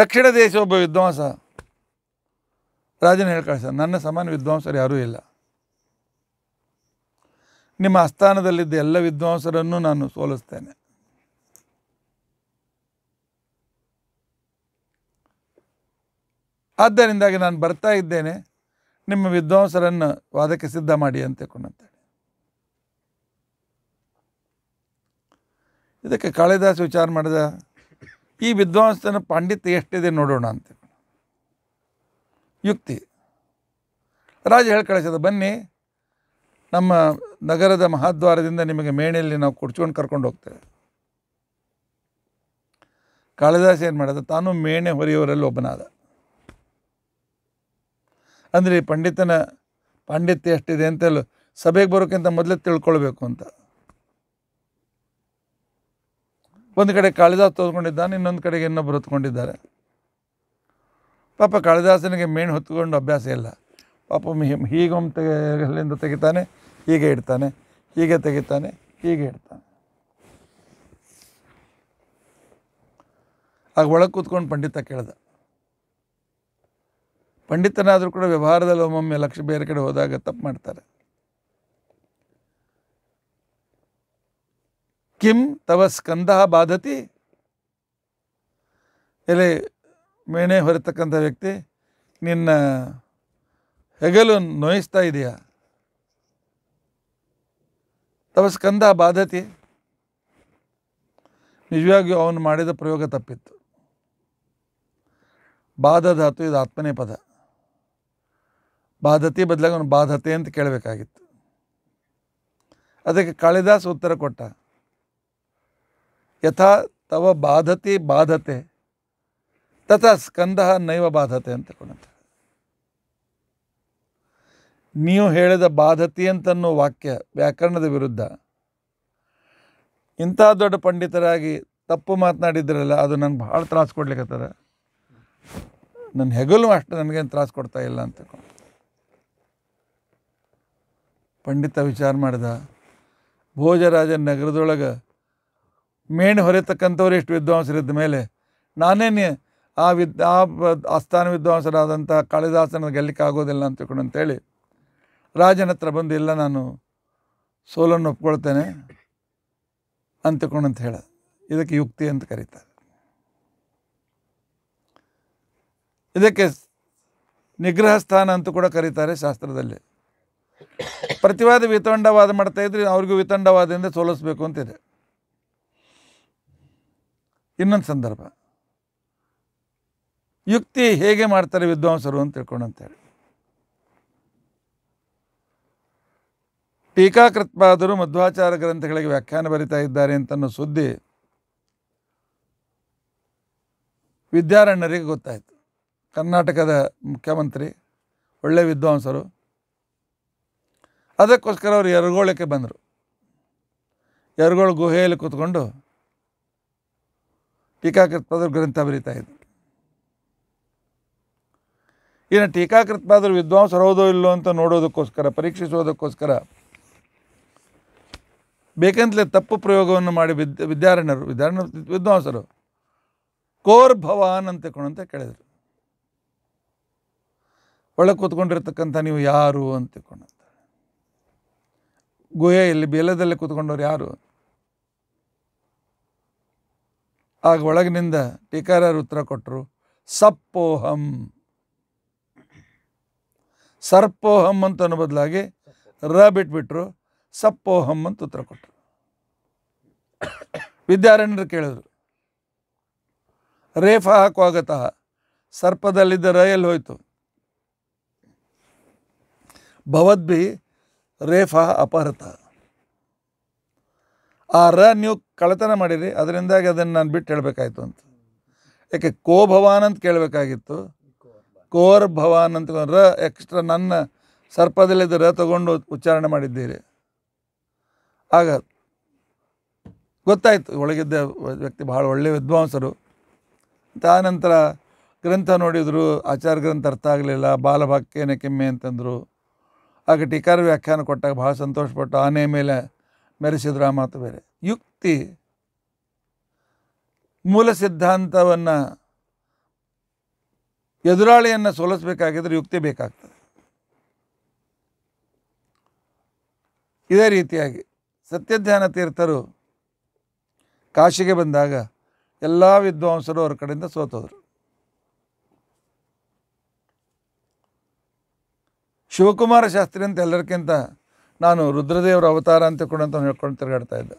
ದಕ್ಷಿಣ ದೇಶ ಒಬ್ಬ ವಿದ್ವಾಂಸ ರಾಜನ ಕಳಿಸ ನನ್ನ ಸಮಾನ ವಿದ್ವಾಂಸರು ಯಾರೂ ಇಲ್ಲ ನಿಮ್ಮ ಆಸ್ಥಾನದಲ್ಲಿದ್ದ ಎಲ್ಲ ವಿದ್ವಾಂಸರನ್ನು ನಾನು ಸೋಲಿಸ್ತೇನೆ ಆದ್ದರಿಂದಾಗಿ ನಾನು ಬರ್ತಾ ಇದ್ದೇನೆ ನಿಮ್ಮ ವಿದ್ವಾಂಸರನ್ನು ವಾದಕ್ಕೆ ಸಿದ್ಧ ಮಾಡಿ ಅಂತ ಕೊಂಡಂತಾಳೆ ಇದಕ್ಕೆ ಕಾಳಿದಾಸ ವಿಚಾರ ಮಾಡಿದ ಈ ವಿದ್ವಾಂಸನ ಪಾಂಡಿತ್ಯ ಎಷ್ಟಿದೆ ನೋಡೋಣ ಅಂತ ಯುಕ್ತಿ ರಾಜ ಹೇಳಿ ಕಳಿಸಿದ ಬನ್ನಿ ನಮ್ಮ ನಗರದ ಮಹಾದ್ವಾರದಿಂದ ನಿಮಗೆ ಮೇಣೆಯಲ್ಲಿ ನಾವು ಕುಡ್ಚ್ಕೊಂಡು ಕರ್ಕೊಂಡು ಹೋಗ್ತೇವೆ ಕಾಳಿದಾಸ ಏನು ಮಾಡಿದ ತಾನು ಮೇಣೆ ಹೊರೆಯವರಲ್ಲಿ ಒಬ್ಬನಾದ ಅಂದರೆ ಪಂಡಿತನ ಪಾಂಡಿತ್ಯ ಎಷ್ಟಿದೆ ಅಂತೇಳಿ ಸಭೆಗೆ ಬರೋಕ್ಕಿಂತ ಮೊದಲೇ ತಿಳ್ಕೊಳ್ಬೇಕು ಅಂತ ಒಂದು ಕಡೆ ಕಾಳಿದಾಸ ತೋದ್ಕೊಂಡಿದ್ದಾನೆ ಇನ್ನೊಂದು ಕಡೆಗೆ ಇನ್ನೊಬ್ಬರು ಹೊತ್ಕೊಂಡಿದ್ದಾರೆ ಪಾಪ ಕಾಳಿದಾಸನಿಗೆ ಮೇಣ್ ಹೊತ್ಕೊಂಡು ಅಭ್ಯಾಸ ಇಲ್ಲ ಪಾಪ ಹೀಗೊಮ್ ತೆಗೆ ಅಲ್ಲಿಂದ ತೆಗಿತಾನೆ ಹೀಗೆ ಇಡ್ತಾನೆ ಹೀಗೆ ತೆಗಿತಾನೆ ಹೀಗೆ ಇಡ್ತಾನೆ ಆಗ ಒಳಗೆ ಕೂತ್ಕೊಂಡು ಪಂಡಿತ ಕೇಳ್ದೆ ಪಂಡಿತನಾದರೂ ಕೂಡ ವ್ಯವಹಾರದಲ್ಲಿ ಒಮ್ಮೊಮ್ಮೆ ಲಕ್ಷ ಬೇರೆ ಕಡೆ ಹೋದಾಗ ತಪ್ಪು ಮಾಡ್ತಾರೆ ಕಿಂ ತವ ಸ್ಕಂದ ಬಾಧತಿ ಎಲೆ ಮೇಣೆ ಹೊರತಕ್ಕಂಥ ವ್ಯಕ್ತಿ ನಿನ್ನ ಹೆಗಲು ನೋಯಿಸ್ತಾ ಇದೆಯಾ ತವ ಸ್ಕಂದ ಬಾಧತಿ ನಿಜವಾಗಿಯೂ ಅವನು ಮಾಡಿದ ಪ್ರಯೋಗ ತಪ್ಪಿತ್ತು ಬಾಧ ಧಾತು ಇದು ಆತ್ಮನೇ ಪದ ಬಾಧತಿ ಬದಲಾಗಿ ಅವನು ಬಾಧತೆ ಅಂತ ಕೇಳಬೇಕಾಗಿತ್ತು ಅದಕ್ಕೆ ಕಾಳಿದಾಸ್ ಉತ್ತರ ಕೊಟ್ಟ ಯಥಾ ತವ ಬಾಧತಿ ಬಾಧತೆ ತಥಾ ಸ್ಕಂದ ನೈವ ಬಾಧತೆ ಅಂತ ಕೊಡಂತ ನೀವು ಹೇಳಿದ ಬಾಧತಿ ಅಂತನ್ನೋ ವಾಕ್ಯ ವ್ಯಾಕರಣದ ವಿರುದ್ಧ ಇಂಥ ದೊಡ್ಡ ಪಂಡಿತರಾಗಿ ತಪ್ಪು ಮಾತನಾಡಿದ್ರಲ್ಲ ಅದು ನನಗೆ ಭಾಳ ತ್ರಾಸು ಕೊಡ್ಲಿಕ್ಕೆ ನನ್ನ ಹೆಗಲು ಅಷ್ಟು ನನಗೇನು ತ್ರಾಸು ಕೊಡ್ತಾ ಇಲ್ಲ ಅಂತ ಪಂಡಿತ ವಿಚಾರ ಮಾಡಿದ ಭೋಜರಾಜ ನಗರದೊಳಗೆ ಮೇಣ್ ಹೊರೆತಕ್ಕಂಥವ್ರು ಎಷ್ಟು ವಿದ್ವಾಂಸರಿದ್ದ ಮೇಲೆ ನಾನೇನು ಆ ವಿದ್ ಆ ಆಸ್ಥಾನ ವಿದ್ವಾಂಸರಾದಂಥ ಕಾಳಿದಾಸನ ಗೆಲ್ಲಕ್ಕೆ ಆಗೋದಿಲ್ಲ ಅಂತ ತಿಳ್ಕೊಂಡು ಅಂತೇಳಿ ರಾಜನ ಹತ್ರ ಬಂದು ಇಲ್ಲ ನಾನು ಸೋಲನ್ನು ಒಪ್ಕೊಳ್ತೇನೆ ಅಂತ ಹೇಳ ಇದಕ್ಕೆ ಯುಕ್ತಿ ಅಂತ ಕರೀತಾರೆ ಇದಕ್ಕೆ ನಿಗ್ರಹ ಸ್ಥಾನ ಅಂತ ಕೂಡ ಕರೀತಾರೆ ಶಾಸ್ತ್ರದಲ್ಲಿ ಪ್ರತಿವಾದ ವಿತಂಡವಾದ ಮಾಡ್ತಾ ಇದ್ರೆ ಅವ್ರಿಗೂ ವಿತಂಡವಾದಿಂದ ಸೋಲಿಸ್ಬೇಕು ಅಂತಿದೆ ಇನ್ನೊಂದು ಸಂದರ್ಭ ಯುಕ್ತಿ ಹೇಗೆ ಮಾಡ್ತಾರೆ ವಿದ್ವಾಂಸರು ಅಂತ ತಿಳ್ಕೊಂಡು ಅಂತೇಳಿ ಟೀಕಾಕೃತ್ಪಾದರು ಮಧ್ವಾಚಾರ ಗ್ರಂಥಗಳಿಗೆ ವ್ಯಾಖ್ಯಾನ ಬರಿತಾ ಇದ್ದಾರೆ ಅಂತನೋ ಸುದ್ದಿ ವಿದ್ಯಾರಣ್ಯರಿಗೆ ಗೊತ್ತಾಯಿತು ಕರ್ನಾಟಕದ ಮುಖ್ಯಮಂತ್ರಿ ಒಳ್ಳೆಯ ವಿದ್ವಾಂಸರು ಅದಕ್ಕೋಸ್ಕರ ಅವರು ಎರಗೋಳಕ್ಕೆ ಬಂದರು ಎರಗೋಳ ಗುಹೆಯಲ್ಲಿ ಕೂತ್ಕೊಂಡು ಟೀಕಾಕೃತ್ಪಾದರು ಗ್ರಂಥ ಬರೀತಾ ಇದ್ದರು ಇನ್ನು ಟೀಕಾಕೃತ್ಪಾದರು ವಿದ್ವಾಂಸರೋದೋ ಇಲ್ಲೋ ಅಂತ ನೋಡೋದಕ್ಕೋಸ್ಕರ ಪರೀಕ್ಷಿಸೋದಕ್ಕೋಸ್ಕರ ಬೇಕಂತಲೇ ತಪ್ಪು ಪ್ರಯೋಗವನ್ನು ಮಾಡಿ ವಿದ್ ವಿದ್ಯಾರಣ್ಯರು ವಿದ್ಯಾರಣ್ಯ ವಿದ್ವಾಂಸರು ಕೋರ್ ಭವಾನ್ ಅಂತ ಕೊಂಡಂತ ಕೇಳಿದರು ಒಳಗೆ ಕೂತ್ಕೊಂಡಿರ್ತಕ್ಕಂಥ ನೀವು ಯಾರು ಅಂತ ಗುಹೆಯಲ್ಲಿ ಬೇಲದಲ್ಲಿ ಕೂತ್ಕೊಂಡವ್ರು ಯಾರು ಆಗ ಒಳಗಿನಿಂದ ಟೀಕಾರರು ಉತ್ತರ ಕೊಟ್ಟರು ಸಪ್ಪೋಹಂ ಸರ್ಪೋಹಂ ಅಂತ ಅನ್ನೋ ಬದಲಾಗಿ ರ ಬಿಟ್ಬಿಟ್ರು ಸಪ್ಪೋಹಂ ಅಂತ ಉತ್ತರ ಕೊಟ್ಟರು ವಿದ್ಯಾರಣ್ಯರು ಕೇಳಿದ್ರು ರೇಫ ಹಾಕುವಾಗತಃ ಸರ್ಪದಲ್ಲಿದ್ದ ರ ಎಲ್ಲಿ ಹೋಯ್ತು ಭವದ್ಭಿ ರೇಫ ಅಪಹೃತ ಆ ರ ನೀವು ಕಳೆತನ ಮಾಡಿರಿ ಅದರಿಂದಾಗಿ ಅದನ್ನು ನಾನು ಬಿಟ್ಟು ಹೇಳಬೇಕಾಯ್ತು ಅಂತ ಯಾಕೆ ಕೋ ಭವಾನ್ ಅಂತ ಕೇಳಬೇಕಾಗಿತ್ತು ಕೋರ್ ಭವಾನ್ ಅಂತ ರ ಎಕ್ಸ್ಟ್ರಾ ನನ್ನ ಸರ್ಪದಲ್ಲಿದ್ದ ರ ತಗೊಂಡು ಉಚ್ಚಾರಣೆ ಮಾಡಿದ್ದೀರಿ ಆಗ ಗೊತ್ತಾಯಿತು ಒಳಗಿದ್ದ ವ್ಯಕ್ತಿ ಭಾಳ ಒಳ್ಳೆಯ ವಿದ್ವಾಂಸರು ಆನಂತರ ಗ್ರಂಥ ನೋಡಿದರು ಆಚಾರ ಗ್ರಂಥ ಅರ್ಥ ಆಗಲಿಲ್ಲ ಏನೇ ಕೆಮ್ಮೆ ಅಂತಂದರು ಆಗ ಟೀಕಾರ ವ್ಯಾಖ್ಯಾನ ಕೊಟ್ಟಾಗ ಭಾಳ ಸಂತೋಷಪಟ್ಟು ಆನೆ ಮೇಲೆ ಮೆರೆಸಿದ್ರು ಆ ಮಾತು ಬೇರೆ ಯುಕ್ತಿ ಮೂಲ ಸಿದ್ಧಾಂತವನ್ನು ಎದುರಾಳಿಯನ್ನು ಸೋಲಿಸಬೇಕಾಗಿದ್ರೆ ಯುಕ್ತಿ ಬೇಕಾಗ್ತದೆ ಇದೇ ರೀತಿಯಾಗಿ ಸತ್ಯಧ್ಯಾನ ತೀರ್ಥರು ಕಾಶಿಗೆ ಬಂದಾಗ ಎಲ್ಲ ವಿದ್ವಾಂಸರು ಅವ್ರ ಕಡೆಯಿಂದ ಸೋತೋದ್ರು ಶಿವಕುಮಾರ ಶಾಸ್ತ್ರಿ ಅಂತ ಎಲ್ಲರಿಗಿಂತ ನಾನು ರುದ್ರದೇವರ ಅವತಾರ ಅಂತ ಕೂಡ ಅಂತ ಹೇಳ್ಕೊಂಡು ತಿರುಗಾಡ್ತಾ ಇದ್ದೆ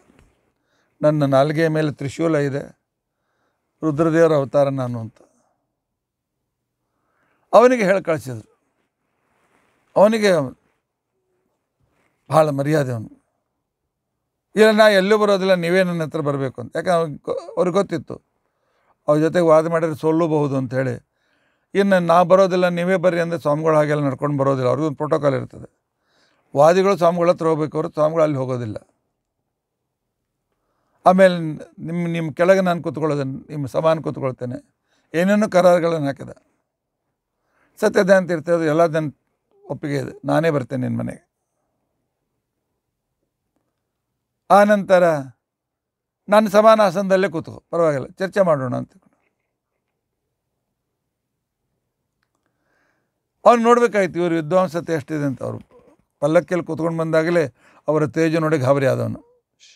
ನನ್ನ ನಾಲ್ಗೆಯ ಮೇಲೆ ತ್ರಿಶೂಲ ಇದೆ ರುದ್ರದೇವರ ಅವತಾರ ನಾನು ಅಂತ ಅವನಿಗೆ ಹೇಳಿ ಕಳಿಸಿದ್ರು ಅವನಿಗೆ ಭಾಳ ಮರ್ಯಾದೆ ಅವನು ಇಲ್ಲ ನಾ ಎಲ್ಲೂ ಬರೋದಿಲ್ಲ ನೀವೇ ನನ್ನ ಹತ್ರ ಬರಬೇಕು ಅಂತ ಯಾಕೆ ಅವ್ರಿಗೆ ಅವ್ರಿಗೆ ಗೊತ್ತಿತ್ತು ಅವ್ರ ಜೊತೆಗೆ ವಾದ ಮಾಡಿದ್ರೆ ಅಂತ ಹೇಳಿ ಇನ್ನು ನಾ ಬರೋದಿಲ್ಲ ನೀವೇ ಬರ್ರಿ ಅಂದರೆ ಸ್ವಾಮಿಗಳು ಹಾಗೆಲ್ಲ ನಡ್ಕೊಂಡು ಬರೋದಿಲ್ಲ ಅವ್ರಿಗೊಂದು ಪ್ರೋಟೋಕಾಲ್ ಇರ್ತದೆ ವಾದಿಗಳು ಸ್ವಾಮಿಗಳ ಹತ್ರ ಹೋಗ್ಬೇಕು ಅವರು ಸ್ವಾಮಿಗಳು ಅಲ್ಲಿ ಹೋಗೋದಿಲ್ಲ ಆಮೇಲೆ ನಿಮ್ಮ ನಿಮ್ಮ ಕೆಳಗೆ ನಾನು ಕೂತ್ಕೊಳ್ಳೋದನ್ನು ನಿಮ್ಮ ಸಮಾನ ಕೂತ್ಕೊಳ್ತೇನೆ ಏನೇನೋ ಕರಾರುಗಳನ್ನು ಹಾಕಿದೆ ಸತ್ಯದ ಅಂತ ಇರ್ತದೆ ಎಲ್ಲ ದನ್ ಒಪ್ಪಿಗೆ ಇದೆ ನಾನೇ ಬರ್ತೇನೆ ನಿನ್ನ ಮನೆಗೆ ಆನಂತರ ನಾನು ಆಸನದಲ್ಲೇ ಕೂತ್ಕೋ ಪರವಾಗಿಲ್ಲ ಚರ್ಚೆ ಮಾಡೋಣ ಅಂತ ಅವ್ರು ನೋಡಬೇಕಾಯ್ತು ಇವರು ವಿದ್ವಾಂಸತೆ ಎಷ್ಟಿದೆ ಅಂತ ಅವರು ಪಲ್ಲಕ್ಕಿಯಲ್ಲಿ ಕೂತ್ಕೊಂಡು ಬಂದಾಗಲೇ ಅವರ ತೇಜ ನೋಡಿ ಗಾಬರಿ ಆದವನು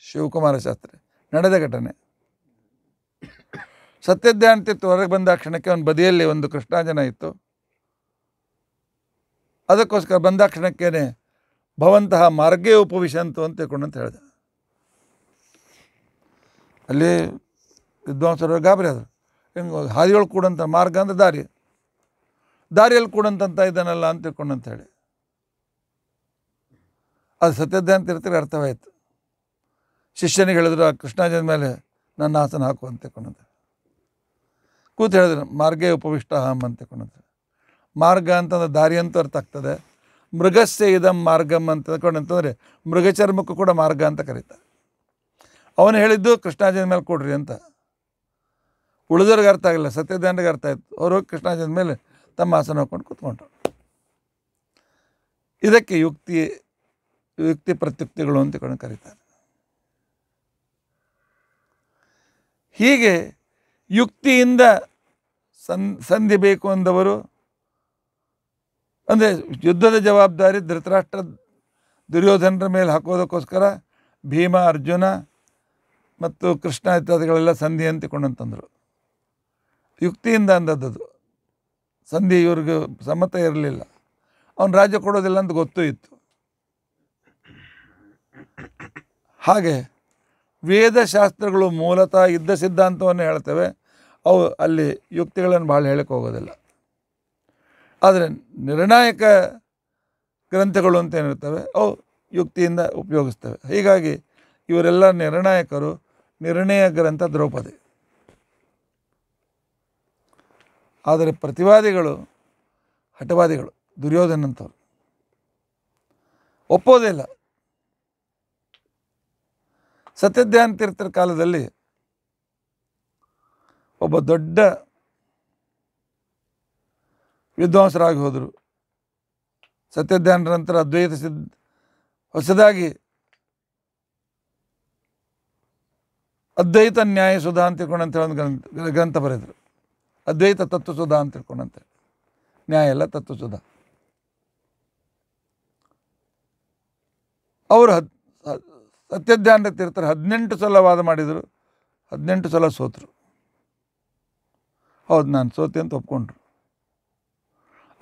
ಶಿವಕುಮಾರ ಶಾಸ್ತ್ರಿ ನಡೆದ ಘಟನೆ ಸತ್ಯಧ್ಯಾನತಿತ್ತು ಹೊರಗೆ ಬಂದ ಕ್ಷಣಕ್ಕೆ ಅವನ ಬದಿಯಲ್ಲಿ ಒಂದು ಕೃಷ್ಣಾಜನ ಇತ್ತು ಅದಕ್ಕೋಸ್ಕರ ಬಂದ ಕ್ಷಣಕ್ಕೇನೆ ಭವಂತಹ ಮಾರ್ಗೇ ಉಪವಿಶಂತು ಅಂತ ತಿಳ್ಕೊಂಡು ಅಂತ ಹೇಳಿದೆ ಅಲ್ಲಿ ವಿದ್ವಾಂಸರು ಗಾಬರಿ ಆದರು ಹಿಂಗೆ ಹಾದಿಯೊಳಗೆ ಕೂಡಂತ ಮಾರ್ಗ ಅಂದರೆ ದಾರಿ ದಾರಿಯಲ್ಲಿ ಕೊಡಂತ ಇದ್ದಾನಲ್ಲ ಅಂತ ತಿಳ್ಕೊಂಡು ಹೇಳಿ ಅದು ಸತ್ಯದ್ದೆ ಅಂತ ಇರ್ತೀರಿ ಅರ್ಥವಾಯಿತು ಶಿಷ್ಯನಿಗೆ ಹೇಳಿದ್ರು ಆ ಕೃಷ್ಣಾಜನ ಮೇಲೆ ನನ್ನ ಆಸನ ಹಾಕು ಅಂತ ತಿಳ್ಕೊಂಡಂತ ಕೂತು ಹೇಳಿದ್ರು ಮಾರ್ಗೇ ಉಪವಿಷ್ಟ ಅಹಂ ಅಂತ ತಿಳ್ಕೊಂಡಂತ ಮಾರ್ಗ ಅಂತಂದ್ರೆ ದಾರಿ ಅಂತೂ ಅರ್ಥ ಆಗ್ತದೆ ಮೃಗಸ್ಯ ಇದಂ ಮಾರ್ಗಮ್ ಅಂತ ತಿಳ್ಕೊಂಡಂತಂದರೆ ಮೃಗಚರ್ಮಕ್ಕೂ ಕೂಡ ಮಾರ್ಗ ಅಂತ ಕರೀತಾರೆ ಅವನು ಹೇಳಿದ್ದು ಕೃಷ್ಣಾಜನ ಮೇಲೆ ಕೊಡ್ರಿ ಅಂತ ಉಳಿದವ್ರಿಗೆ ಅರ್ಥ ಆಗಿಲ್ಲ ಸತ್ಯದಾಂಡಿಗೆ ಅರ್ಥ ಆಯಿತು ಅವರು ಕೃಷ್ಣಾಜನ ಮೇಲೆ ತಮ್ಮ ಆಸನ ಹಾಕ್ಕೊಂಡು ಕೂತ್ಕೊಂಡ್ರು ಇದಕ್ಕೆ ಯುಕ್ತಿ ಯುಕ್ತಿ ಪ್ರತ್ಯುಕ್ತಿಗಳು ಅಂತ ಕಣ ಕರೀತಾರೆ ಹೀಗೆ ಯುಕ್ತಿಯಿಂದ ಸನ್ ಸಂಧಿ ಬೇಕು ಅಂದವರು ಅಂದರೆ ಯುದ್ಧದ ಜವಾಬ್ದಾರಿ ಧೃತರಾಷ್ಟ್ರ ದುರ್ಯೋಧನರ ಮೇಲೆ ಹಾಕೋದಕ್ಕೋಸ್ಕರ ಭೀಮ ಅರ್ಜುನ ಮತ್ತು ಕೃಷ್ಣ ಇತ್ಯಾದಿಗಳೆಲ್ಲ ಸಂಧಿ ಅಂತಂದರು ಯುಕ್ತಿಯಿಂದ ಅಂದದ್ದು ಸಂಧಿ ಇವ್ರಿಗೆ ಸಮ್ಮತ ಇರಲಿಲ್ಲ ಅವನು ರಾಜ್ಯ ಕೊಡೋದಿಲ್ಲ ಅಂತ ಗೊತ್ತೂ ಇತ್ತು ಹಾಗೆ ವೇದಶಾಸ್ತ್ರಗಳು ಮೂಲತಃ ಇದ್ದ ಸಿದ್ಧಾಂತವನ್ನು ಹೇಳ್ತವೆ ಅವು ಅಲ್ಲಿ ಯುಕ್ತಿಗಳನ್ನು ಭಾಳ ಹೇಳಕ್ಕೆ ಹೋಗೋದಿಲ್ಲ ಆದರೆ ನಿರ್ಣಾಯಕ ಗ್ರಂಥಗಳು ಅಂತ ಏನಿರ್ತವೆ ಅವು ಯುಕ್ತಿಯಿಂದ ಉಪಯೋಗಿಸ್ತವೆ ಹೀಗಾಗಿ ಇವರೆಲ್ಲ ನಿರ್ಣಾಯಕರು ನಿರ್ಣಯ ಗ್ರಂಥ ದ್ರೌಪದಿ ಆದರೆ ಪ್ರತಿವಾದಿಗಳು ಹಠವಾದಿಗಳು ದುರ್ಯೋಧನಂಥವ್ರು ಒಪ್ಪೋದೇ ಇಲ್ಲ ಸತ್ಯಧ್ಯಾನ ತೀರ್ಥರ ಕಾಲದಲ್ಲಿ ಒಬ್ಬ ದೊಡ್ಡ ವಿದ್ವಾಂಸರಾಗಿ ಹೋದರು ಸತ್ಯಧ್ಯಾನರ ನಂತರ ಅದ್ವೈತ ಸಿದ್ಧ ಹೊಸದಾಗಿ ಅದ್ವೈತ ನ್ಯಾಯ ಸುಧಾ ಅಂತ ತಿಳ್ಕೊಂಡು ಗ್ರಂಥ ಬರೆದರು ಅದ್ವೈತ ತತ್ವಸುಧ ಅಂತ ತಿಳ್ಕೊಂಡಂತೆ ನ್ಯಾಯ ಎಲ್ಲ ತತ್ವಸುಧ ಅವರು ಹದ್ ಸತ್ಯಧ್ಯಾನ ತೀರ್ಥರು ಹದಿನೆಂಟು ಸಲ ವಾದ ಮಾಡಿದರು ಹದಿನೆಂಟು ಸಲ ಸೋತರು ಹೌದು ನಾನು ಸೋತಿ ಅಂತ ಒಪ್ಕೊಂಡ್ರು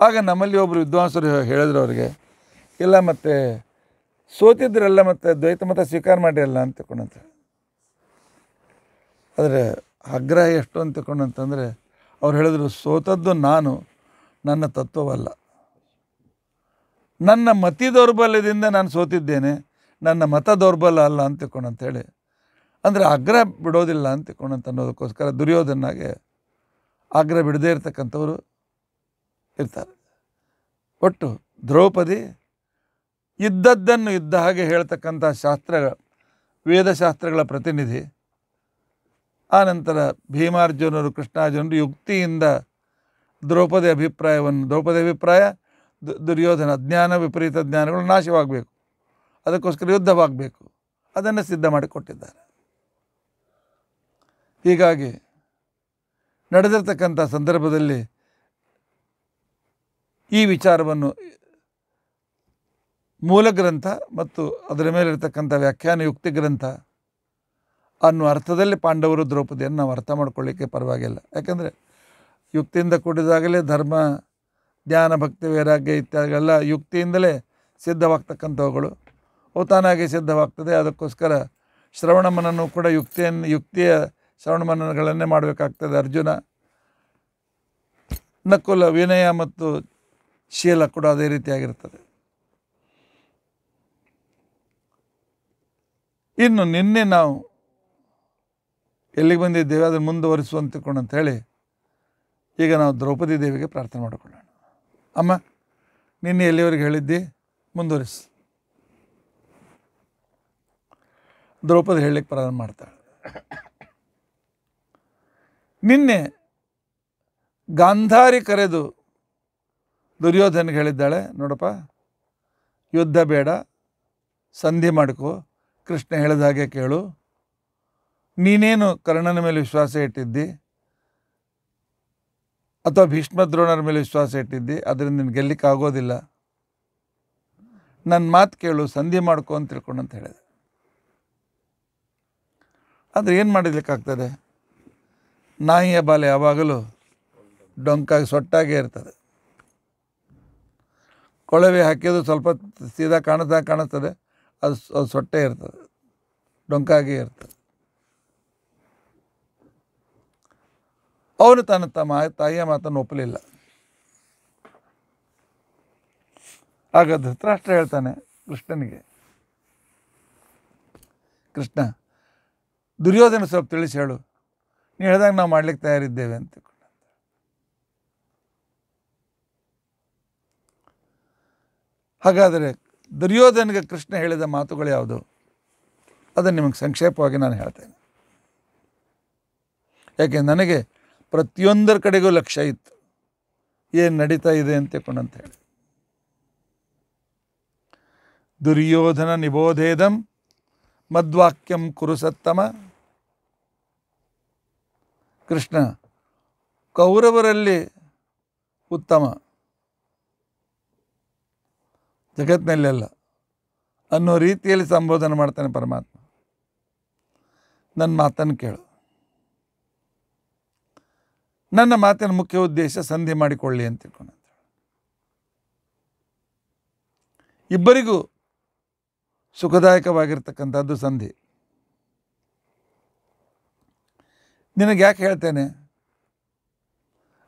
ಆಗ ನಮ್ಮಲ್ಲಿ ಒಬ್ಬರು ವಿದ್ವಾಂಸರು ಹೇಳಿದ್ರು ಅವರಿಗೆ ಇಲ್ಲ ಮತ್ತು ಸೋತಿದ್ರೆಲ್ಲ ಮತ್ತು ದ್ವೈತ ಮತ ಸ್ವೀಕಾರ ಮಾಡಿರಲ್ಲ ಅಂತ ತಿಳ್ಕೊಂಡಂತೆ ಆದರೆ ಆಗ್ರಹ ಎಷ್ಟು ಅಂತ ತಿಳ್ಕೊಂಡಂತಂದರೆ ಅವ್ರು ಹೇಳಿದ್ರು ಸೋತದ್ದು ನಾನು ನನ್ನ ತತ್ವವಲ್ಲ ನನ್ನ ಮತಿ ದೌರ್ಬಲ್ಯದಿಂದ ನಾನು ಸೋತಿದ್ದೇನೆ ನನ್ನ ಮತ ದೌರ್ಬಲ್ಯ ಅಲ್ಲ ಅಂತ ಅಂತೇಳಿ ಅಂದರೆ ಅಗ್ರ ಬಿಡೋದಿಲ್ಲ ಅಂತ ಅನ್ನೋದಕ್ಕೋಸ್ಕರ ದುರ್ಯೋಧನಾಗೆ ಆಗ್ರಹ ಬಿಡದೇ ಇರ್ತಕ್ಕಂಥವ್ರು ಇರ್ತಾರೆ ಒಟ್ಟು ದ್ರೌಪದಿ ಇದ್ದದ್ದನ್ನು ಇದ್ದ ಹಾಗೆ ಹೇಳ್ತಕ್ಕಂಥ ಶಾಸ್ತ್ರ ವೇದಶಾಸ್ತ್ರಗಳ ಪ್ರತಿನಿಧಿ ಆನಂತರ ಭೀಮಾರ್ಜುನರು ಕೃಷ್ಣಾರ್ಜುನರು ಯುಕ್ತಿಯಿಂದ ದ್ರೌಪದಿ ಅಭಿಪ್ರಾಯವನ್ನು ದ್ರೌಪದಿ ಅಭಿಪ್ರಾಯ ದುರ್ಯೋಧನ ಜ್ಞಾನ ವಿಪರೀತ ಜ್ಞಾನಗಳು ನಾಶವಾಗಬೇಕು ಅದಕ್ಕೋಸ್ಕರ ಯುದ್ಧವಾಗಬೇಕು ಅದನ್ನು ಸಿದ್ಧ ಮಾಡಿಕೊಟ್ಟಿದ್ದಾರೆ ಹೀಗಾಗಿ ನಡೆದಿರ್ತಕ್ಕಂಥ ಸಂದರ್ಭದಲ್ಲಿ ಈ ವಿಚಾರವನ್ನು ಮೂಲ ಗ್ರಂಥ ಮತ್ತು ಅದರ ಮೇಲಿರ್ತಕ್ಕಂಥ ವ್ಯಾಖ್ಯಾನ ಯುಕ್ತಿ ಗ್ರಂಥ ಅನ್ನೋ ಅರ್ಥದಲ್ಲಿ ಪಾಂಡವರು ದ್ರೌಪದಿಯನ್ನು ನಾವು ಅರ್ಥ ಮಾಡ್ಕೊಳ್ಳಿಕ್ಕೆ ಪರವಾಗಿಲ್ಲ ಯಾಕೆಂದರೆ ಯುಕ್ತಿಯಿಂದ ಕೂಡಿದಾಗಲೇ ಧರ್ಮ ಜ್ಞಾನ ಭಕ್ತಿ ವೈರಾಗ್ಯ ಇತ್ಯಾದಿಗಳೆಲ್ಲ ಯುಕ್ತಿಯಿಂದಲೇ ಸಿದ್ಧವಾಗ್ತಕ್ಕಂಥವುಗಳು ತಾನಾಗಿ ಸಿದ್ಧವಾಗ್ತದೆ ಅದಕ್ಕೋಸ್ಕರ ಶ್ರವಣ ಮನನೂ ಕೂಡ ಯುಕ್ತಿಯನ್ನು ಯುಕ್ತಿಯ ಶ್ರವಣ ಮನನಗಳನ್ನೇ ಮಾಡಬೇಕಾಗ್ತದೆ ಅರ್ಜುನ ನಕುಲ ವಿನಯ ಮತ್ತು ಶೀಲ ಕೂಡ ಅದೇ ರೀತಿಯಾಗಿರ್ತದೆ ಇನ್ನು ನಿನ್ನೆ ನಾವು ಎಲ್ಲಿಗೆ ಬಂದಿದ್ದೇವೆ ಅದನ್ನು ಮುಂದುವರಿಸುವಂತ ಅಂತ ಹೇಳಿ ಈಗ ನಾವು ದ್ರೌಪದಿ ದೇವಿಗೆ ಪ್ರಾರ್ಥನೆ ಮಾಡಿಕೊಳ್ಳೋಣ ಅಮ್ಮ ನಿನ್ನೆ ಎಲ್ಲಿವರೆಗೆ ಹೇಳಿದ್ದಿ ಮುಂದುವರಿಸು ದ್ರೌಪದಿ ಹೇಳಲಿಕ್ಕೆ ಪ್ರಾರಂಭ ಮಾಡ್ತಾಳೆ ನಿನ್ನೆ ಗಾಂಧಾರಿ ಕರೆದು ದುರ್ಯೋಧನಿಗೆ ಹೇಳಿದ್ದಾಳೆ ನೋಡಪ್ಪ ಯುದ್ಧ ಬೇಡ ಸಂಧಿ ಮಾಡಿಕೊ ಕೃಷ್ಣ ಹೇಳಿದ ಹಾಗೆ ಕೇಳು ನೀನೇನು ಕರ್ಣನ ಮೇಲೆ ವಿಶ್ವಾಸ ಇಟ್ಟಿದ್ದಿ ಅಥವಾ ಭೀಷ್ಮ ದ್ರೋಣರ ಮೇಲೆ ವಿಶ್ವಾಸ ಇಟ್ಟಿದ್ದಿ ಅದರಿಂದ ನೀನು ಆಗೋದಿಲ್ಲ ನನ್ನ ಮಾತು ಕೇಳು ಸಂಧಿ ಮಾಡ್ಕೊ ಅಂತ ತಿಳ್ಕೊಂಡು ಅಂತ ಹೇಳಿದೆ ಆದರೆ ಏನು ಮಾಡಲಿಕ್ಕಾಗ್ತದೆ ನಾಯಿಯ ಬಾಲೆ ಯಾವಾಗಲೂ ಡೊಂಕಾಗಿ ಸೊಟ್ಟಾಗೇ ಇರ್ತದೆ ಕೊಳವೆ ಹಾಕಿದ್ದು ಸ್ವಲ್ಪ ಸೀದಾ ಕಾಣಿಸ್ದಾಗ ಕಾಣಿಸ್ತದೆ ಅದು ಅದು ಸೊಟ್ಟೆ ಇರ್ತದೆ ಡೊಂಕಾಗೇ ಇರ್ತದೆ ಅವನು ತನ್ನ ತಮ್ಮ ತಾಯಿಯ ಮಾತನ್ನು ಒಪ್ಪಲಿಲ್ಲ ಆಗ ಧೃತರಾಷ್ಟ್ರ ಹೇಳ್ತಾನೆ ಕೃಷ್ಣನಿಗೆ ಕೃಷ್ಣ ದುರ್ಯೋಧನ ಸ್ವಲ್ಪ ತಿಳಿಸಿ ಹೇಳು ನೀ ಹೇಳಿದಾಗ ನಾವು ಮಾಡ್ಲಿಕ್ಕೆ ತಯಾರಿದ್ದೇವೆ ಅಂತ ಹಾಗಾದರೆ ದುರ್ಯೋಧನಿಗೆ ಕೃಷ್ಣ ಹೇಳಿದ ಮಾತುಗಳು ಯಾವುದು ಅದನ್ನು ನಿಮಗೆ ಸಂಕ್ಷೇಪವಾಗಿ ನಾನು ಹೇಳ್ತೇನೆ ಯಾಕೆ ನನಗೆ ಪ್ರತಿಯೊಂದರ ಕಡೆಗೂ ಲಕ್ಷ್ಯ ಇತ್ತು ಏನು ನಡೀತಾ ಇದೆ ಅಂತ ಅಂತ ಹೇಳಿ ದುರ್ಯೋಧನ ನಿಬೋಧೇದಂ ಮದ್ವಾಕ್ಯಂ ಕುರುಸತ್ತಮ ಕೃಷ್ಣ ಕೌರವರಲ್ಲಿ ಉತ್ತಮ ಜಗತ್ತಿನಲ್ಲೆಲ್ಲ ಅನ್ನೋ ರೀತಿಯಲ್ಲಿ ಸಂಬೋಧನೆ ಮಾಡ್ತಾನೆ ಪರಮಾತ್ಮ ನನ್ನ ಮಾತನ್ನು ಕೇಳು ನನ್ನ ಮಾತಿನ ಮುಖ್ಯ ಉದ್ದೇಶ ಸಂಧಿ ಮಾಡಿಕೊಳ್ಳಿ ಅಂತ ತಿಳ್ಕೊಂಡು ಇಬ್ಬರಿಗೂ ಸುಖದಾಯಕವಾಗಿರ್ತಕ್ಕಂಥದ್ದು ಸಂಧಿ ನಿನಗೆ ಯಾಕೆ ಹೇಳ್ತೇನೆ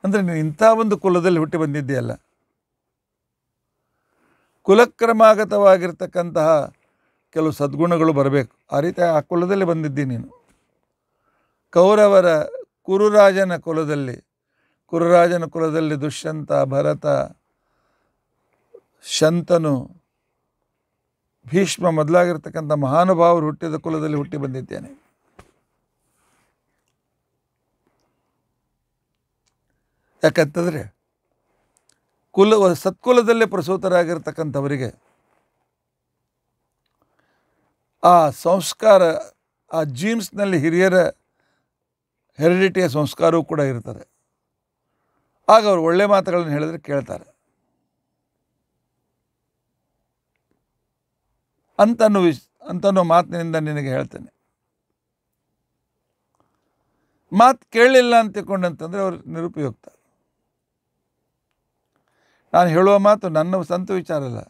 ಅಂದರೆ ನೀನು ಇಂಥ ಒಂದು ಕುಲದಲ್ಲಿ ಹುಟ್ಟಿ ಬಂದಿದ್ದೀಯಲ್ಲ ಕುಲಕ್ರಮಾಗತವಾಗಿರ್ತಕ್ಕಂತಹ ಕೆಲವು ಸದ್ಗುಣಗಳು ಬರಬೇಕು ಆ ರೀತಿ ಆ ಕುಲದಲ್ಲಿ ಬಂದಿದ್ದೀನಿ ನೀನು ಕೌರವರ ಕುರುರಾಜನ ಕುಲದಲ್ಲಿ ಕುರುರಾಜನ ಕುಲದಲ್ಲಿ ದುಷ್ಯಂತ ಭರತ ಶಂತನು ಭೀಷ್ಮ ಮೊದಲಾಗಿರ್ತಕ್ಕಂಥ ಮಹಾನುಭಾವರು ಹುಟ್ಟಿದ ಕುಲದಲ್ಲಿ ಹುಟ್ಟಿ ಬಂದಿದ್ದೇನೆ ಯಾಕಂತಂದರೆ ಕುಲ ಸತ್ಕುಲದಲ್ಲೇ ಪ್ರಸೂತರಾಗಿರ್ತಕ್ಕಂಥವರಿಗೆ ಆ ಸಂಸ್ಕಾರ ಆ ಜೀನ್ಸ್ನಲ್ಲಿ ಹಿರಿಯರ ಹೆರಿಡಿಟಿಯ ಸಂಸ್ಕಾರವೂ ಕೂಡ ಇರ್ತದೆ ಆಗ ಅವರು ಒಳ್ಳೆ ಮಾತುಗಳನ್ನು ಹೇಳಿದ್ರೆ ಕೇಳ್ತಾರೆ ಅಂತನ್ನು ವಿಶ್ ಅಂತನೋ ಮಾತಿನಿಂದ ನಿನಗೆ ಹೇಳ್ತೇನೆ ಮಾತು ಕೇಳಲಿಲ್ಲ ಅಂತ ತಿಳ್ಕೊಂಡಂತಂದರೆ ಅವರು ನಿರುಪಯುಕ್ತ ನಾನು ಹೇಳುವ ಮಾತು ನನ್ನ ಸಂತ ವಿಚಾರ ಅಲ್ಲ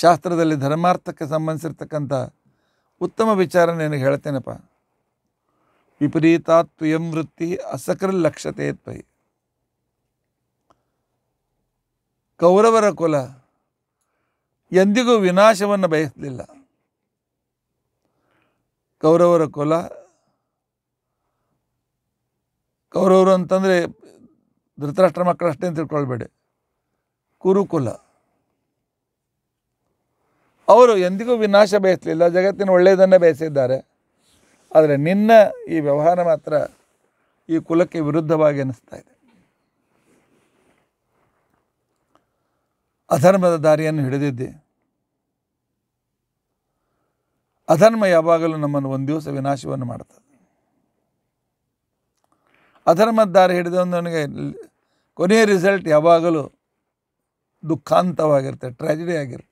ಶಾಸ್ತ್ರದಲ್ಲಿ ಧರ್ಮಾರ್ಥಕ್ಕೆ ಸಂಬಂಧಿಸಿರ್ತಕ್ಕಂಥ ಉತ್ತಮ ವಿಚಾರ ನಿನಗೆ ಹೇಳ್ತೇನಪ್ಪ ವಿಪರೀತಾತ್ವಯಂ ವೃತ್ತಿ ಅಸಕೃಲ್ ಲಕ್ಷತೆ ತ್ವಯಿ ಕೌರವರ ಕುಲ ಎಂದಿಗೂ ವಿನಾಶವನ್ನು ಬಯಸಲಿಲ್ಲ ಕೌರವರ ಕುಲ ಕೌರವರು ಅಂತಂದರೆ ಧೃತರಾಷ್ಟ್ರ ಮಕ್ಕಳಷ್ಟೇ ಅಂತ ತಿಳ್ಕೊಳ್ಬೇಡಿ ಕುರುಕುಲ ಅವರು ಎಂದಿಗೂ ವಿನಾಶ ಬಯಸಲಿಲ್ಲ ಜಗತ್ತಿನ ಒಳ್ಳೆಯದನ್ನೇ ಬಯಸಿದ್ದಾರೆ ಆದರೆ ನಿನ್ನ ಈ ವ್ಯವಹಾರ ಮಾತ್ರ ಈ ಕುಲಕ್ಕೆ ವಿರುದ್ಧವಾಗಿ ಅನ್ನಿಸ್ತಾ ಇದೆ ಅಧರ್ಮದ ದಾರಿಯನ್ನು ಹಿಡಿದಿದ್ದೆ ಅಧರ್ಮ ಯಾವಾಗಲೂ ನಮ್ಮನ್ನು ಒಂದು ದಿವಸ ವಿನಾಶವನ್ನು ಮಾಡ್ತದೆ ಅಧರ್ಮದ ದಾರಿ ಹಿಡಿದು ನನಗೆ ಕೊನೆಯ ರಿಸಲ್ಟ್ ಯಾವಾಗಲೂ ದುಃಖಾಂತವಾಗಿರುತ್ತೆ ಟ್ರಾಜಿಡಿ ಆಗಿರುತ್ತೆ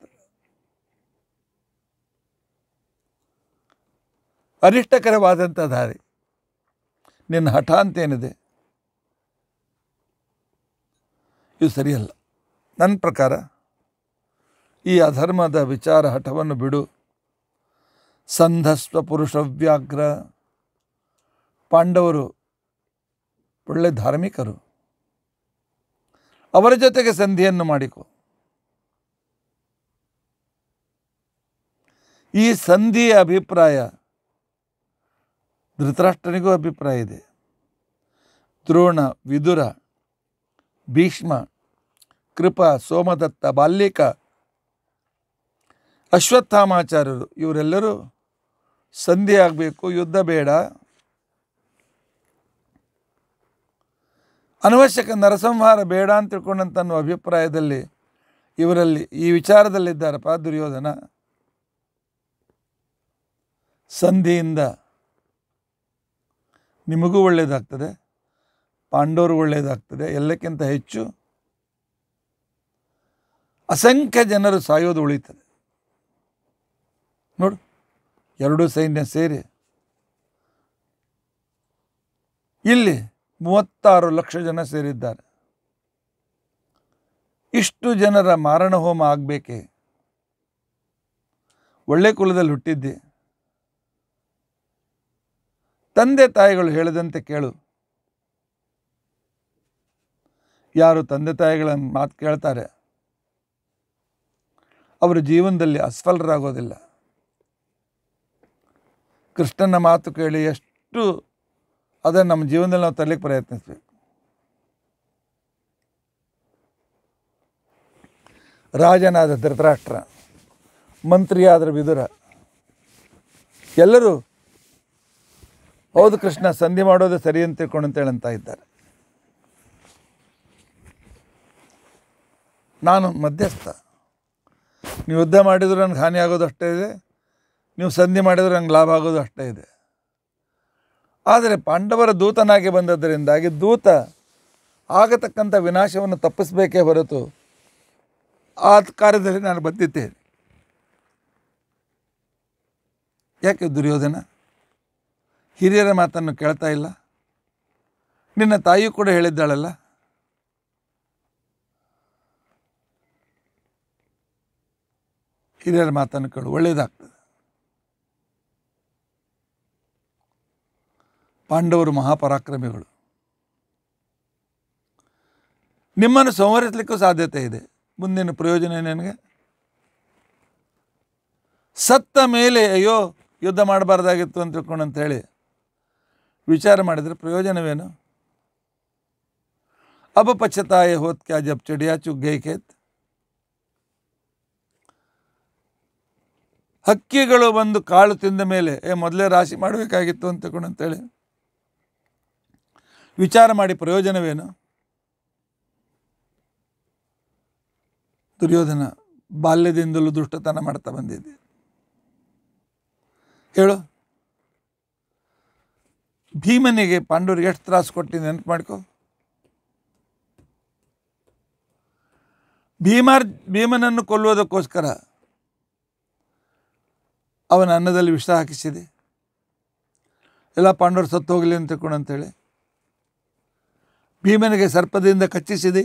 ಅರಿಷ್ಟಕರವಾದಂಥ ದಾರಿ ನಿನ್ನ ಹಠ ಅಂತೇನಿದೆ ಇದು ಸರಿಯಲ್ಲ ನನ್ನ ಪ್ರಕಾರ ಈ ಅಧರ್ಮದ ವಿಚಾರ ಹಠವನ್ನು ಬಿಡು ಸಂಧಸ್ವ ಪುರುಷ ವ್ಯಾಘ್ರ ಪಾಂಡವರು ಒಳ್ಳೆ ಧಾರ್ಮಿಕರು ಅವರ ಜೊತೆಗೆ ಸಂಧಿಯನ್ನು ಮಾಡಿಕೊ ಈ ಸಂಧಿಯ ಅಭಿಪ್ರಾಯ ಧೃತರಾಷ್ಟ್ರನಿಗೂ ಅಭಿಪ್ರಾಯ ಇದೆ ದ್ರೋಣ ವಿದುರ ಭೀಷ್ಮ ಕೃಪಾ ಸೋಮದತ್ತ ಬಾಲ್ಯಕ ಅಶ್ವತ್ಥಾಮಾಚಾರ್ಯರು ಇವರೆಲ್ಲರೂ ಸಂಧಿ ಆಗಬೇಕು ಯುದ್ಧ ಬೇಡ ಅನವಶ್ಯಕ ನರಸಂಹಾರ ಬೇಡ ಅಂತ ತಿಳ್ಕೊಂಡಂತ ಅಭಿಪ್ರಾಯದಲ್ಲಿ ಇವರಲ್ಲಿ ಈ ವಿಚಾರದಲ್ಲಿದ್ದಾರಪ್ಪ ದುರ್ಯೋಧನ ಸಂಧಿಯಿಂದ ನಿಮಗೂ ಒಳ್ಳೆಯದಾಗ್ತದೆ ಪಾಂಡವರು ಒಳ್ಳೆಯದಾಗ್ತದೆ ಎಲ್ಲಕ್ಕಿಂತ ಹೆಚ್ಚು ಅಸಂಖ್ಯ ಜನರು ಸಾಯೋದು ಉಳಿತದೆ ನೋಡು ಎರಡೂ ಸೈನ್ಯ ಸೇರಿ ಇಲ್ಲಿ ಮೂವತ್ತಾರು ಲಕ್ಷ ಜನ ಸೇರಿದ್ದಾರೆ ಇಷ್ಟು ಜನರ ಮಾರಣ ಹೋಮ ಆಗಬೇಕೆ ಒಳ್ಳೆ ಕುಲದಲ್ಲಿ ಹುಟ್ಟಿದ್ದೆ ತಂದೆ ತಾಯಿಗಳು ಹೇಳಿದಂತೆ ಕೇಳು ಯಾರು ತಂದೆ ತಾಯಿಗಳ ಮಾತು ಕೇಳ್ತಾರೆ ಅವರು ಜೀವನದಲ್ಲಿ ಅಸ್ಫಲರಾಗೋದಿಲ್ಲ ಕೃಷ್ಣನ ಮಾತು ಕೇಳಿ ಎಷ್ಟು ಅದನ್ನು ನಮ್ಮ ಜೀವನದಲ್ಲಿ ನಾವು ತರಲಿಕ್ಕೆ ಪ್ರಯತ್ನಿಸಬೇಕು ರಾಜನಾದ ಧೃತರಾಷ್ಟ್ರ ಮಂತ್ರಿಯಾದ ವಿದುರ ಎಲ್ಲರೂ ಹೌದು ಕೃಷ್ಣ ಸಂಧಿ ಮಾಡೋದು ಸರಿ ಅಂತ ತಿಳ್ಕೊಂಡು ಅಂತ ಇದ್ದಾರೆ ನಾನು ಮಧ್ಯಸ್ಥ ನೀವು ಯುದ್ಧ ಮಾಡಿದರೂ ನನಗೆ ಹಾನಿ ಆಗೋದು ಅಷ್ಟೇ ಇದೆ ನೀವು ಸಂಧಿ ಮಾಡಿದರೂ ನನಗೆ ಲಾಭ ಆಗೋದು ಅಷ್ಟೇ ಇದೆ ಆದರೆ ಪಾಂಡವರ ದೂತನಾಗಿ ಬಂದದ್ದರಿಂದಾಗಿ ದೂತ ಆಗತಕ್ಕಂಥ ವಿನಾಶವನ್ನು ತಪ್ಪಿಸಬೇಕೇ ಹೊರತು ಆ ಕಾರ್ಯದಲ್ಲಿ ನಾನು ಬಂದಿದ್ದೇನೆ ಯಾಕೆ ದುರ್ಯೋಧನ ಹಿರಿಯರ ಮಾತನ್ನು ಕೇಳ್ತಾ ಇಲ್ಲ ನಿನ್ನ ತಾಯಿಯೂ ಕೂಡ ಹೇಳಿದ್ದಾಳಲ್ಲ ಹಿರಿಯರ ಮಾತನ್ನು ಕೇಳು ಒಳ್ಳೆಯದಾಗ್ತದೆ ಪಾಂಡವರು ಮಹಾಪರಾಕ್ರಮಿಗಳು ನಿಮ್ಮನ್ನು ಸಂವರಿಸಲಿಕ್ಕೂ ಸಾಧ್ಯತೆ ಇದೆ ಮುಂದಿನ ಪ್ರಯೋಜನ ನನಗೆ ಸತ್ತ ಮೇಲೆ ಅಯ್ಯೋ ಯುದ್ಧ ಮಾಡಬಾರ್ದಾಗಿತ್ತು ಅಂತ ತಿಳ್ಕೊಂಡು ಅಂತ ಹೇಳಿ ವಿಚಾರ ಮಾಡಿದರೆ ಪ್ರಯೋಜನವೇನು ಅಪಪಚತಾಯ ಹೋತ್ ಕ್ಯಾ ಜಬ್ ಚಡಿಯಾ ಚುಗ್ಗೈಕೇತ್ ಹಕ್ಕಿಗಳು ಬಂದು ಕಾಳು ತಿಂದ ಮೇಲೆ ಏ ಮೊದಲೇ ರಾಶಿ ಮಾಡಬೇಕಾಗಿತ್ತು ಅಂತ ಅಂತೇಳಿ ವಿಚಾರ ಮಾಡಿ ಪ್ರಯೋಜನವೇನು ದುರ್ಯೋಧನ ಬಾಲ್ಯದಿಂದಲೂ ದುಷ್ಟತನ ಮಾಡ್ತಾ ಬಂದಿದ್ದೆ ಹೇಳು ಭೀಮನಿಗೆ ಪಾಂಡವರಿಗೆ ಎಷ್ಟು ತ್ರಾಸು ಕೊಟ್ಟಿದ್ದು ನೆನಪು ಮಾಡ್ಕೊ ಭೀಮರ್ ಭೀಮನನ್ನು ಕೊಲ್ಲುವುದಕ್ಕೋಸ್ಕರ ಅವನ ಅನ್ನದಲ್ಲಿ ವಿಷ ಹಾಕಿಸಿದೆ ಎಲ್ಲ ಪಾಂಡವರು ಸತ್ತು ಹೋಗಲಿ ಅಂತ ಅಂತೇಳಿ ಭೀಮನಿಗೆ ಸರ್ಪದಿಂದ ಕಚ್ಚಿಸಿದೆ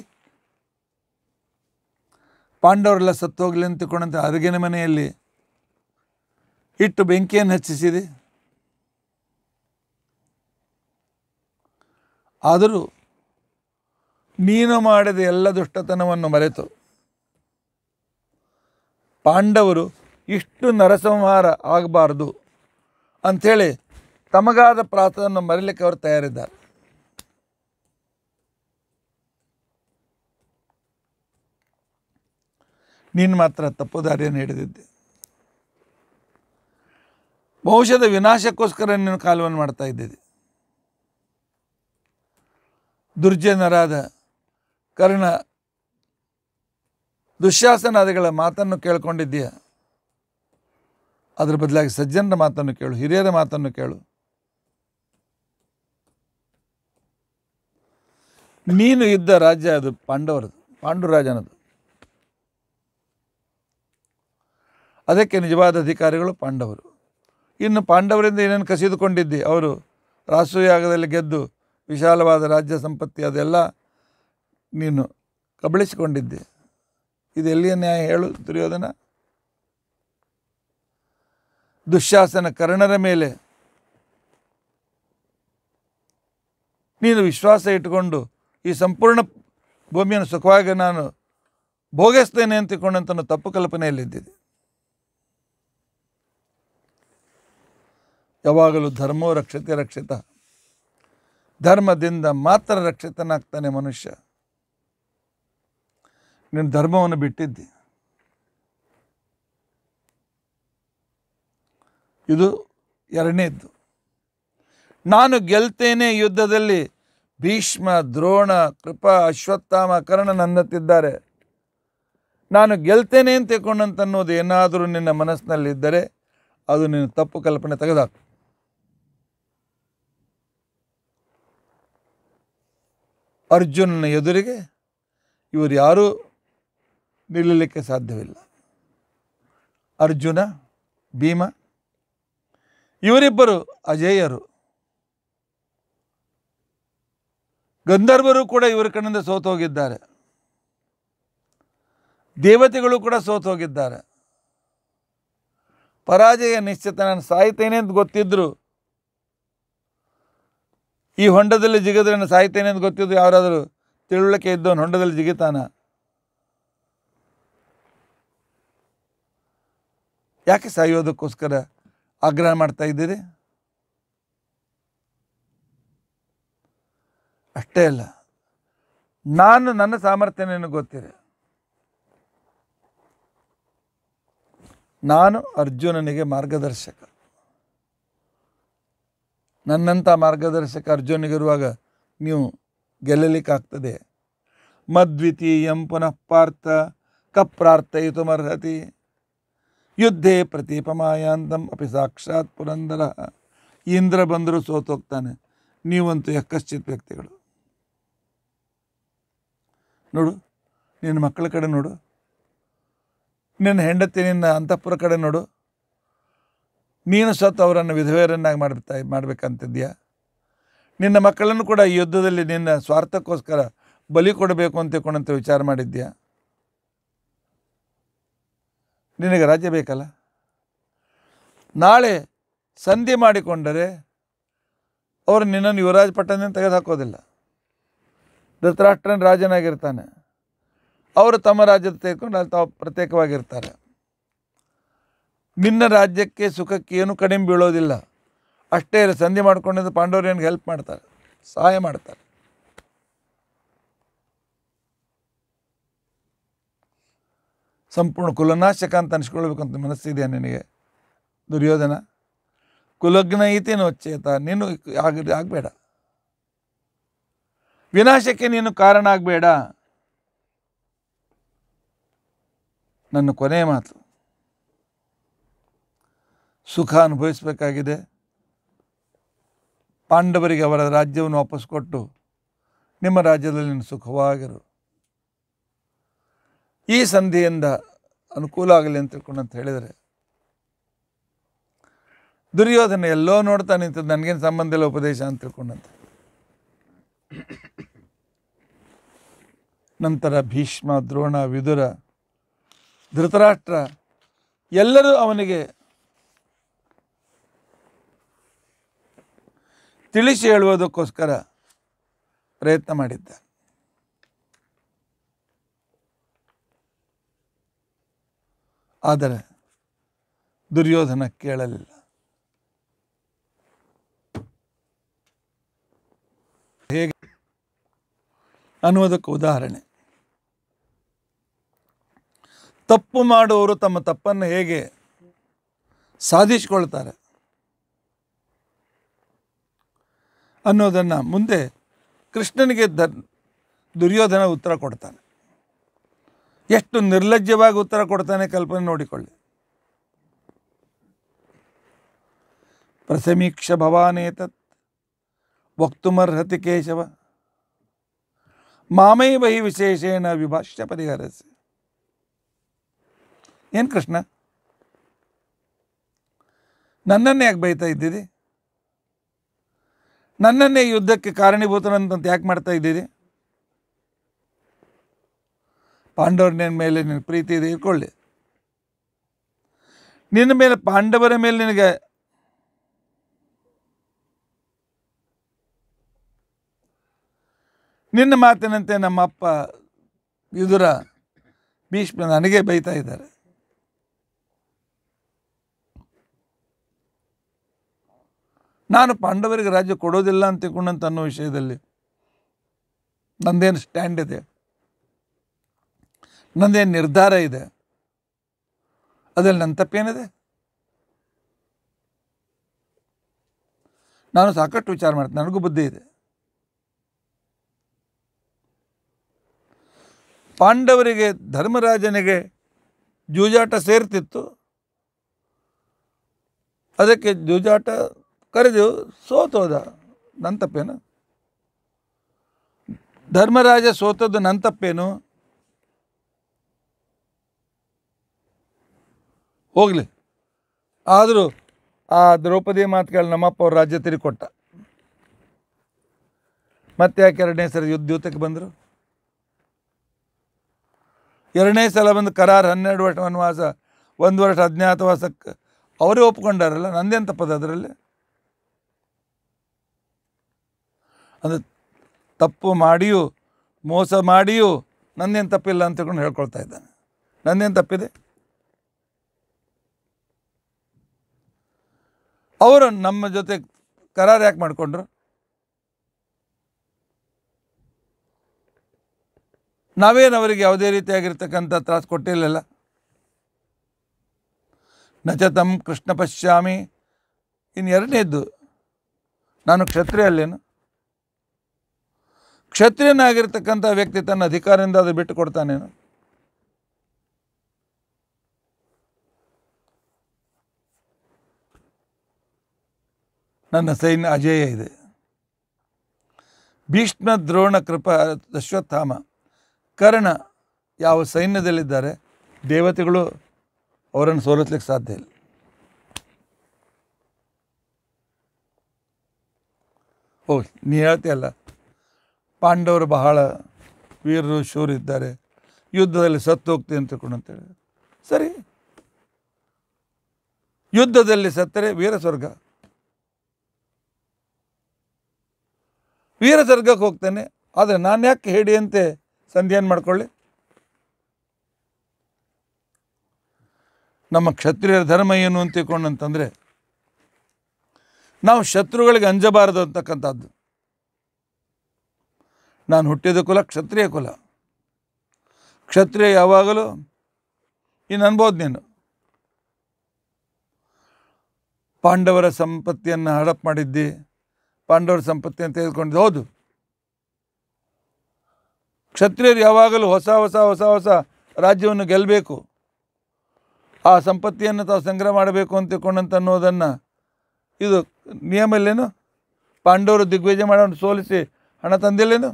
ಪಾಂಡವರೆಲ್ಲ ಸತ್ತು ಹೋಗಲಿ ಅಂತ ತಿಳ್ಕೊಂಡಂತೆ ಮನೆಯಲ್ಲಿ ಇಟ್ಟು ಬೆಂಕಿಯನ್ನು ಹಚ್ಚಿಸಿದೆ ಆದರೂ ನೀನು ಮಾಡಿದ ಎಲ್ಲ ದುಷ್ಟತನವನ್ನು ಮರೆತು ಪಾಂಡವರು ಇಷ್ಟು ನರಸಂಹಾರ ಆಗಬಾರ್ದು ಅಂಥೇಳಿ ತಮಗಾದ ಪ್ರಾತವನ್ನು ಮರಿಲಿಕ್ಕೆ ಅವರು ತಯಾರಿದ್ದಾರೆ ನೀನು ಮಾತ್ರ ತಪ್ಪು ದಾರಿಯನ್ನು ಹಿಡಿದಿದ್ದೆ ಬಹುಶಃ ವಿನಾಶಕ್ಕೋಸ್ಕರ ನೀನು ಕಾಲವನ್ನು ಮಾಡ್ತಾ ಇದ್ದಿದ್ದೆ ದುರ್ಜನರಾದ ಕರ್ಣ ದುಶ್ಯಾಸನಾದಿಗಳ ಮಾತನ್ನು ಕೇಳ್ಕೊಂಡಿದ್ದೀಯ ಅದರ ಬದಲಾಗಿ ಸಜ್ಜನರ ಮಾತನ್ನು ಕೇಳು ಹಿರಿಯರ ಮಾತನ್ನು ಕೇಳು ನೀನು ಇದ್ದ ರಾಜ್ಯ ಅದು ಪಾಂಡವರದು ಪಾಂಡುರಾಜನದು ಅದಕ್ಕೆ ನಿಜವಾದ ಅಧಿಕಾರಿಗಳು ಪಾಂಡವರು ಇನ್ನು ಪಾಂಡವರಿಂದ ಏನೇನು ಕಸಿದುಕೊಂಡಿದ್ದಿ ಅವರು ರಾಸುಯಾಗದಲ್ಲಿ ಗೆದ್ದು ವಿಶಾಲವಾದ ರಾಜ್ಯ ಸಂಪತ್ತಿ ಅದೆಲ್ಲ ನೀನು ಕಬಳಿಸಿಕೊಂಡಿದ್ದೆ ಇದು ಎಲ್ಲಿಯ ನ್ಯಾಯ ಹೇಳು ದುರ್ಯೋಧನ ದುಶಾಸನ ಕರ್ಣರ ಮೇಲೆ ನೀನು ವಿಶ್ವಾಸ ಇಟ್ಟುಕೊಂಡು ಈ ಸಂಪೂರ್ಣ ಭೂಮಿಯನ್ನು ಸುಖವಾಗಿ ನಾನು ಭೋಗಿಸ್ತೇನೆ ಅಂತಿಕೊಂಡಂತ ತಪ್ಪು ಕಲ್ಪನೆಯಲ್ಲಿದ್ದಿದೆ ಯಾವಾಗಲೂ ಧರ್ಮೋ ರಕ್ಷತೆ ರಕ್ಷಿತ ಧರ್ಮದಿಂದ ಮಾತ್ರ ರಕ್ಷಿತನಾಗ್ತಾನೆ ಮನುಷ್ಯ ನೀನು ಧರ್ಮವನ್ನು ಬಿಟ್ಟಿದ್ದಿ ಇದು ಎರಡನೇದ್ದು ನಾನು ಗೆಲ್ತೇನೆ ಯುದ್ಧದಲ್ಲಿ ಭೀಷ್ಮ ದ್ರೋಣ ಕೃಪಾ ಅಶ್ವತ್ಥಾಮ ಕರ್ಣ ನನ್ನತ್ತಿದ್ದಾರೆ ನಾನು ಗೆಲ್ತೇನೆ ಅಂತ ತಿಳ್ಕೊಂಡಂತನ್ನೋದು ಏನಾದರೂ ನಿನ್ನ ಮನಸ್ಸಿನಲ್ಲಿದ್ದರೆ ಅದು ನಿನ್ನ ತಪ್ಪು ಕಲ್ಪನೆ ತೆಗೆದಾಕು ಅರ್ಜುನನ ಎದುರಿಗೆ ಇವರು ಯಾರೂ ನಿಲ್ಲಲಿಕ್ಕೆ ಸಾಧ್ಯವಿಲ್ಲ ಅರ್ಜುನ ಭೀಮ ಇವರಿಬ್ಬರು ಅಜೇಯರು ಗಂಧರ್ವರು ಕೂಡ ಇವರ ಕಣ್ಣಿಂದ ಸೋತೋಗಿದ್ದಾರೆ ದೇವತೆಗಳು ಕೂಡ ಸೋತೋಗಿದ್ದಾರೆ ಪರಾಜಯ ನಿಶ್ಚಿತ ನಾನು ಸಾಯ್ತೇನೆ ಅಂತ ಗೊತ್ತಿದ್ದರೂ ಈ ಹೊಂಡದಲ್ಲಿ ಜಿಗಿದ್ರೆ ನಾನು ಸಾಯ್ತೇನೆ ಅಂತ ಗೊತ್ತಿದ್ದು ಯಾರಾದರೂ ತಿಳುವಳಿಕೆ ಇದ್ದವನು ಹೊಂಡದಲ್ಲಿ ಜಿಗಿತಾನ ಯಾಕೆ ಸಾಯೋದಕ್ಕೋಸ್ಕರ ಆಗ್ರಹ ಮಾಡ್ತಾ ಇದ್ದೀರಿ ಅಷ್ಟೇ ಅಲ್ಲ ನಾನು ನನ್ನ ಸಾಮರ್ಥ್ಯನೇನು ಗೊತ್ತಿದೆ ನಾನು ಅರ್ಜುನನಿಗೆ ಮಾರ್ಗದರ್ಶಕ ನನ್ನಂಥ ಮಾರ್ಗದರ್ಶಕ ಅರ್ಜುನಿಗಿರುವಾಗ ನೀವು ಗೆಲ್ಲಲಿಕ್ಕಾಗ್ತದೆ ಮದ್ವಿತೀಯಂ ಪುನಃ ಪಾರ್ಥ ಕಪ್ರಾರ್ಥಯಿತುಮರ್ಹತಿ ಯುದ್ಧೇ ಪ್ರತಿಪಮಾಯಾಂತಂ ಅಪಿ ಸಾಕ್ಷಾತ್ ಪುರಂದರ ಇಂದ್ರ ಬಂದರೂ ಸೋತೋಗ್ತಾನೆ ನೀವಂತೂ ಯಕ್ಕಶ್ಚಿತ್ ವ್ಯಕ್ತಿಗಳು ನೋಡು ನಿನ್ನ ಮಕ್ಕಳ ಕಡೆ ನೋಡು ನಿನ್ನ ಹೆಂಡತಿ ನಿನ್ನ ಅಂತಃಪುರ ಕಡೆ ನೋಡು ನೀನು ಸತ್ತು ಅವರನ್ನು ವಿಧವೆಯರನ್ನಾಗಿ ಮಾಡ್ತಾ ಮಾಡಬೇಕಂತಿದ್ಯಾ ನಿನ್ನ ಮಕ್ಕಳನ್ನು ಕೂಡ ಈ ಯುದ್ಧದಲ್ಲಿ ನಿನ್ನ ಸ್ವಾರ್ಥಕ್ಕೋಸ್ಕರ ಬಲಿ ಕೊಡಬೇಕು ಅಂತ ಕೊಡಂತ ವಿಚಾರ ಮಾಡಿದ್ಯಾ ನಿನಗೆ ರಾಜ್ಯ ಬೇಕಲ್ಲ ನಾಳೆ ಸಂಧಿ ಮಾಡಿಕೊಂಡರೆ ಅವರು ನಿನ್ನನ್ನು ಯುವರಾಜ ಪಟ್ಟಣದಿಂದ ತೆಗೆದುಹಾಕೋದಿಲ್ಲ ಧೃತರಾಷ್ಟ್ರನ ರಾಜನಾಗಿರ್ತಾನೆ ಅವರು ತಮ್ಮ ರಾಜ್ಯದ ತೆಗೆದುಕೊಂಡು ಅಲ್ಲಿ ತಾವು ಪ್ರತ್ಯೇಕವಾಗಿರ್ತಾರೆ ನಿನ್ನ ರಾಜ್ಯಕ್ಕೆ ಸುಖಕ್ಕೆ ಏನು ಕಡಿಮೆ ಬೀಳೋದಿಲ್ಲ ಅಷ್ಟೇ ಸಂಧಿ ಮಾಡ್ಕೊಂಡಿದ್ದು ಪಾಂಡವರೇನಿಗೆ ಹೆಲ್ಪ್ ಮಾಡ್ತಾರೆ ಸಹಾಯ ಮಾಡ್ತಾರೆ ಸಂಪೂರ್ಣ ಕುಲನಾಶಕ ಅಂತ ಅನಿಸ್ಕೊಳ್ಬೇಕಂತ ಮನಸ್ಸಿದೆಯಾ ನಿನಗೆ ದುರ್ಯೋಧನ ಕುಲಗ್ನ ಐತೇನು ಚೇತ ನೀನು ಆಗ ಆಗಬೇಡ ವಿನಾಶಕ್ಕೆ ನೀನು ಕಾರಣ ಆಗಬೇಡ ನನ್ನ ಕೊನೆಯ ಮಾತು ಸುಖ ಅನುಭವಿಸಬೇಕಾಗಿದೆ ಪಾಂಡವರಿಗೆ ಅವರ ರಾಜ್ಯವನ್ನು ವಾಪಸ್ ಕೊಟ್ಟು ನಿಮ್ಮ ರಾಜ್ಯದಲ್ಲಿ ನೀನು ಸುಖವಾಗಿರು ಈ ಸಂಧಿಯಿಂದ ಅನುಕೂಲ ಆಗಲಿ ಅಂತ ತಿಳ್ಕೊಂಡು ಅಂತ ಹೇಳಿದರೆ ದುರ್ಯೋಧನ ಎಲ್ಲೋ ನೋಡ್ತಾ ನಿಂತದ್ದು ನನಗೇನು ಸಂಬಂಧ ಇಲ್ಲ ಉಪದೇಶ ಅಂತ ತಿಳ್ಕೊಂಡಂತೆ ನಂತರ ಭೀಷ್ಮ ದ್ರೋಣ ವಿದುರ ಧೃತರಾಷ್ಟ್ರ ಎಲ್ಲರೂ ಅವನಿಗೆ ತಿಳಿಸಿ ಹೇಳುವುದಕ್ಕೋಸ್ಕರ ಪ್ರಯತ್ನ ಮಾಡಿದ್ದ ಆದರೆ ದುರ್ಯೋಧನ ಕೇಳಲಿಲ್ಲ ಹೇಗೆ ಅನ್ನುವುದಕ್ಕೆ ಉದಾಹರಣೆ ತಪ್ಪು ಮಾಡುವವರು ತಮ್ಮ ತಪ್ಪನ್ನು ಹೇಗೆ ಸಾಧಿಸಿಕೊಳ್ತಾರೆ ಅನ್ನೋದನ್ನು ಮುಂದೆ ಕೃಷ್ಣನಿಗೆ ದ ದುರ್ಯೋಧನ ಉತ್ತರ ಕೊಡ್ತಾನೆ ಎಷ್ಟು ನಿರ್ಲಜ್ಜವಾಗಿ ಉತ್ತರ ಕೊಡ್ತಾನೆ ಕಲ್ಪನೆ ನೋಡಿಕೊಳ್ಳಿ ಪ್ರಸಮೀಕ್ಷ ಭವಾನೇತತ್ ವಕ್ತುಮರ್ಹತಿ ಕೇಶವ ಮಾಮೈ ಬಹಿ ವಿಶೇಷೇಣ ವಿಭಾಷ್ಯ ಪರಿಹರಿಸಿ ಏನು ಕೃಷ್ಣ ನನ್ನನ್ನು ಯಾಕೆ ಬೈತಾ ಇದ್ದೀರಿ ನನ್ನನ್ನೇ ಯುದ್ಧಕ್ಕೆ ಕಾರಣೀಭೂತನಂತ ಯಾಕೆ ಮಾಡ್ತಾ ಇದ್ದೀರಿ ಪಾಂಡವರ ಮೇಲೆ ನಿನ್ನ ಪ್ರೀತಿ ಇದೆ ಇಟ್ಕೊಳ್ಳಿ ನಿನ್ನ ಮೇಲೆ ಪಾಂಡವರ ಮೇಲೆ ನಿನಗೆ ನಿನ್ನ ಮಾತಿನಂತೆ ನಮ್ಮ ಅಪ್ಪ ಎದುರ ಭೀಷ್ಮ ನನಗೆ ಬೈತಾ ಇದ್ದಾರೆ ನಾನು ಪಾಂಡವರಿಗೆ ರಾಜ್ಯ ಕೊಡೋದಿಲ್ಲ ಅಂತ ತಿಳ್ಕೊಂಡಂತ ಅನ್ನೋ ವಿಷಯದಲ್ಲಿ ನಂದೇನು ಸ್ಟ್ಯಾಂಡ್ ಇದೆ ನಂದೇನು ನಿರ್ಧಾರ ಇದೆ ಅದರಲ್ಲಿ ನನ್ನ ತಪ್ಪೇನಿದೆ ನಾನು ಸಾಕಷ್ಟು ವಿಚಾರ ಮಾಡ್ತೀನಿ ನನಗೂ ಬುದ್ಧಿ ಇದೆ ಪಾಂಡವರಿಗೆ ಧರ್ಮರಾಜನಿಗೆ ಜೂಜಾಟ ಸೇರ್ತಿತ್ತು ಅದಕ್ಕೆ ಜೂಜಾಟ ಕರೆದು ಸೋತೋದ ನನ್ನ ತಪ್ಪೇನು ಧರ್ಮರಾಜ ಸೋತದ್ದು ನನ್ನ ತಪ್ಪೇನು ಹೋಗಲಿ ಆದರೂ ಆ ದ್ರೌಪದಿ ಮಾತುಗಳು ನಮ್ಮಪ್ಪ ಅವ್ರ ರಾಜ್ಯ ತಿರುಕೊಟ್ಟ ಮತ್ತೆ ಯಾಕೆ ಎರಡನೇ ಸಲ ಯುದ್ಧ ಬಂದರು ಎರಡನೇ ಸಲ ಬಂದು ಕರಾರ್ ಹನ್ನೆರಡು ವರ್ಷ ವನವಾಸ ಒಂದು ವರ್ಷ ಅಜ್ಞಾತವಾಸಕ್ಕೆ ಅವರೇ ಒಪ್ಕೊಂಡಾರಲ್ಲ ನಂದೇನು ತಪ್ಪದ ಅದರಲ್ಲಿ ಅಂದರೆ ತಪ್ಪು ಮಾಡಿಯೂ ಮೋಸ ಮಾಡಿಯೂ ನನ್ನೇನು ತಪ್ಪಿಲ್ಲ ಅಂತ ತಿಳ್ಕೊಂಡು ಹೇಳ್ಕೊಳ್ತಾ ಇದ್ದಾನೆ ನನ್ನೇನು ತಪ್ಪಿದೆ ಅವರು ನಮ್ಮ ಜೊತೆ ಕರಾರು ಯಾಕೆ ಮಾಡಿಕೊಂಡ್ರು ನಾವೇನು ಅವರಿಗೆ ಯಾವುದೇ ರೀತಿಯಾಗಿರ್ತಕ್ಕಂಥ ತ್ರಾಸು ಕೊಟ್ಟಿರಲಿಲ್ಲ ನಚತಂ ಕೃಷ್ಣ ಪಶ್ಯಾಮಿ ಇನ್ನು ಎರಡನೇದ್ದು ನಾನು ಕ್ಷತ್ರಿಯಲ್ಲೇನು ಕ್ಷತ್ರಿಯನಾಗಿರ್ತಕ್ಕಂಥ ವ್ಯಕ್ತಿ ತನ್ನ ಅಧಿಕಾರದಿಂದ ಅದು ಬಿಟ್ಟು ಕೊಡ್ತಾನೇನು ನನ್ನ ಸೈನ್ಯ ಅಜೇಯ ಇದೆ ಭೀಷ್ಮ ದ್ರೋಣ ಕೃಪ ಅಶ್ವತ್ಥಾಮ ಕರ್ಣ ಯಾವ ಸೈನ್ಯದಲ್ಲಿದ್ದಾರೆ ದೇವತೆಗಳು ಅವರನ್ನು ಸೋಲಿಸ್ಲಿಕ್ಕೆ ಸಾಧ್ಯ ಇಲ್ಲ ಓ ನೀ ಹೇಳ್ತೀಯಲ್ಲ ಪಾಂಡವರು ಬಹಳ ವೀರರು ಶೂರಿದ್ದಾರೆ ಯುದ್ಧದಲ್ಲಿ ಸತ್ತು ಹೋಗ್ತೀನಿ ಅಂತ ತಿಳ್ಕೊಂಡು ಅಂತೇಳಿ ಸರಿ ಯುದ್ಧದಲ್ಲಿ ಸತ್ತರೆ ವೀರ ಸ್ವರ್ಗ ವೀರ ಸ್ವರ್ಗಕ್ಕೆ ಹೋಗ್ತೇನೆ ಆದರೆ ನಾನು ಯಾಕೆ ಹೇಳಿ ಅಂತೆ ಸಂಧ್ಯಾನ್ ಮಾಡಿಕೊಳ್ಳಿ ನಮ್ಮ ಕ್ಷತ್ರಿಯರ ಧರ್ಮ ಏನು ಅಂತ ತಿಳ್ಕೊಂಡು ಅಂತಂದರೆ ನಾವು ಶತ್ರುಗಳಿಗೆ ಅಂಜಬಾರದು ಅಂತಕ್ಕಂಥದ್ದು ನಾನು ಹುಟ್ಟಿದ ಕುಲ ಕ್ಷತ್ರಿಯ ಕುಲ ಕ್ಷತ್ರಿಯ ಯಾವಾಗಲೂ ಇನ್ನು ಅನ್ಬೋದು ನೀನು ಪಾಂಡವರ ಸಂಪತ್ತಿಯನ್ನು ಹಡಪ್ ಮಾಡಿದ್ದಿ ಪಾಂಡವರ ಸಂಪತ್ತಿಯನ್ನು ತೆಗೆದುಕೊಂಡಿದ್ದು ಹೌದು ಕ್ಷತ್ರಿಯರು ಯಾವಾಗಲೂ ಹೊಸ ಹೊಸ ಹೊಸ ಹೊಸ ರಾಜ್ಯವನ್ನು ಗೆಲ್ಲಬೇಕು ಆ ಸಂಪತ್ತಿಯನ್ನು ತಾವು ಸಂಗ್ರಹ ಮಾಡಬೇಕು ಅಂತ ತಿಳ್ಕೊಂಡಂತ ಅನ್ನೋದನ್ನು ಇದು ನಿಯಮ ಇಲ್ಲೇನು ಪಾಂಡವರು ದಿಗ್ವಿಜಯ ಮಾಡೋನು ಸೋಲಿಸಿ ಹಣ ತಂದಿಲ್ಲೇನು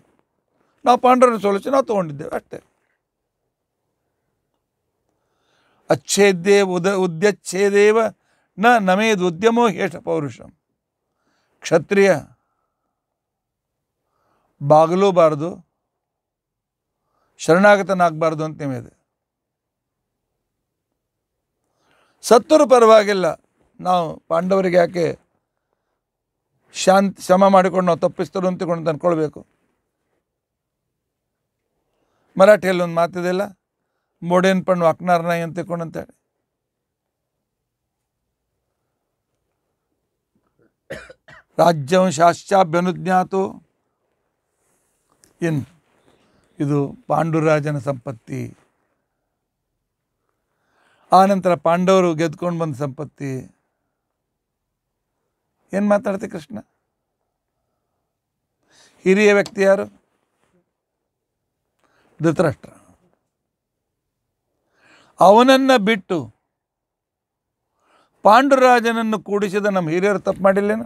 ನಾವು ಪಾಂಡವರ ಸೋಲಿಸಿ ನಾವು ತೊಗೊಂಡಿದ್ದೇವೆ ಅಷ್ಟೇ ಅಚ್ಛೇದ್ದೇ ಉದ ಉದ್ಯಚ್ಛೇದೇವ ನ ನಮೇದು ಉದ್ಯಮೋ ಹೇಷ ಪೌರುಷಂ ಕ್ಷತ್ರಿಯ ಬಾರದು ಶರಣಾಗತನಾಗಬಾರ್ದು ಅಂತ ನಿಮಗೆ ಸತ್ತರು ಪರವಾಗಿಲ್ಲ ನಾವು ಪಾಂಡವರಿಗೆ ಯಾಕೆ ಶಾಂತಿ ಶ್ರಮ ಮಾಡಿಕೊಂಡು ನಾವು ತಪ್ಪಿಸ್ತರು ಅಂತಕೊಂಡು ಅಂದ್ಕೊಳ್ಬೇಕು ಮರಾಠಿಯಲ್ಲಿ ಒಂದು ಮಾತಿದೆಲ್ಲ ಮೋಡೇನ್ ಪಣ್ಣು ಅಕ್ನಾರ್ ನಾಯಿ ಅಂತ ಹೇಳಿ ರಾಜ್ಯವಂಶಾಶ್ಚಾಭ್ಯನುಜ್ಞಾತು ಏನು ಇದು ಪಾಂಡುರಾಜನ ಸಂಪತ್ತಿ ಆನಂತರ ಪಾಂಡವರು ಗೆದ್ಕೊಂಡು ಬಂದ ಸಂಪತ್ತಿ ಏನು ಮಾತಾಡ್ತೀವಿ ಕೃಷ್ಣ ಹಿರಿಯ ವ್ಯಕ್ತಿ ಯಾರು ಧೃತರಾಷ್ಟ್ರ ಅವನನ್ನು ಬಿಟ್ಟು ಪಾಂಡುರಾಜನನ್ನು ಕೂಡಿಸಿದ ನಮ್ಮ ಹಿರಿಯರು ತಪ್ಪು ಮಾಡಿಲ್ಲೇನು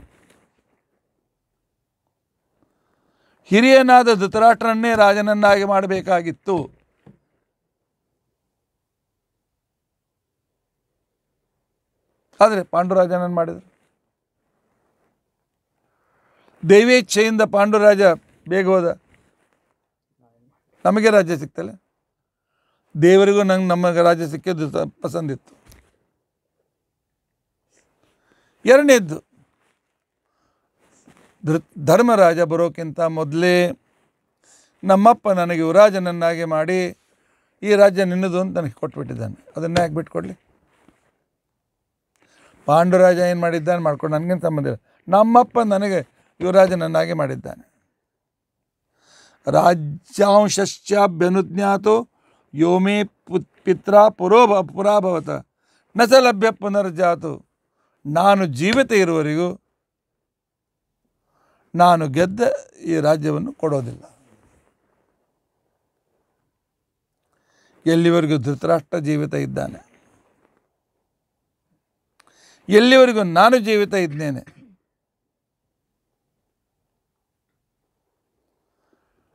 ಹಿರಿಯನಾದ ಧೃತರಾಷ್ಟ್ರನ್ನೇ ರಾಜನನ್ನಾಗಿ ಮಾಡಬೇಕಾಗಿತ್ತು ಆದರೆ ಪಾಂಡುರಾಜನನ್ನು ಮಾಡಿದರು ದೈವೇಚ್ಛೆಯಿಂದ ಪಾಂಡುರಾಜ ಬೇಗ ಹೋದ ನಮಗೆ ರಾಜ್ಯ ಸಿಕ್ತಲ್ಲ ದೇವರಿಗೂ ನಂಗೆ ನಮಗೆ ರಾಜ್ಯ ಸಿಕ್ಕಿದ್ದು ಪಸಂದಿತ್ತು ಎರಡನೇದ್ದು ಧೃ ಧರ್ಮರಾಜ ಬರೋಕ್ಕಿಂತ ಮೊದಲೇ ನಮ್ಮಪ್ಪ ನನಗೆ ಯುವರಾಜನನ್ನಾಗಿ ಮಾಡಿ ಈ ರಾಜ್ಯ ನಿನ್ನದು ಅಂತ ನನಗೆ ಕೊಟ್ಬಿಟ್ಟಿದ್ದಾನೆ ಅದನ್ನ ಯಾಕೆ ಬಿಟ್ಕೊಡ್ಲಿ ಪಾಂಡುರಾಜ ಏನು ಮಾಡಿದ್ದಾನೆ ಮಾಡ್ಕೊಂಡು ನನಗೇನು ಸಂಬಂಧ ಇಲ್ಲ ನಮ್ಮಪ್ಪ ನನಗೆ ಯುವರಾಜನನ್ನಾಗಿ ಮಾಡಿದ್ದಾನೆ ರಾಜ್ಯಾಂಶ್ಯಭ್ಯನುಜ್ಞಾತು ಯೋಮಿ ಪಿತ್ರ ಪುರೋಭ ಪುರಾಭವತ ನ ಸ ಲಭ್ಯ ಪುನರ್ಜಾತು ನಾನು ಜೀವಿತ ಇರುವವರೆಗೂ ನಾನು ಗೆದ್ದ ಈ ರಾಜ್ಯವನ್ನು ಕೊಡೋದಿಲ್ಲ ಎಲ್ಲಿವರೆಗೂ ಧೃತರಾಷ್ಟ್ರ ಜೀವಿತ ಇದ್ದಾನೆ ಎಲ್ಲಿವರೆಗೂ ನಾನು ಜೀವಿತ ಇದ್ದೇನೆ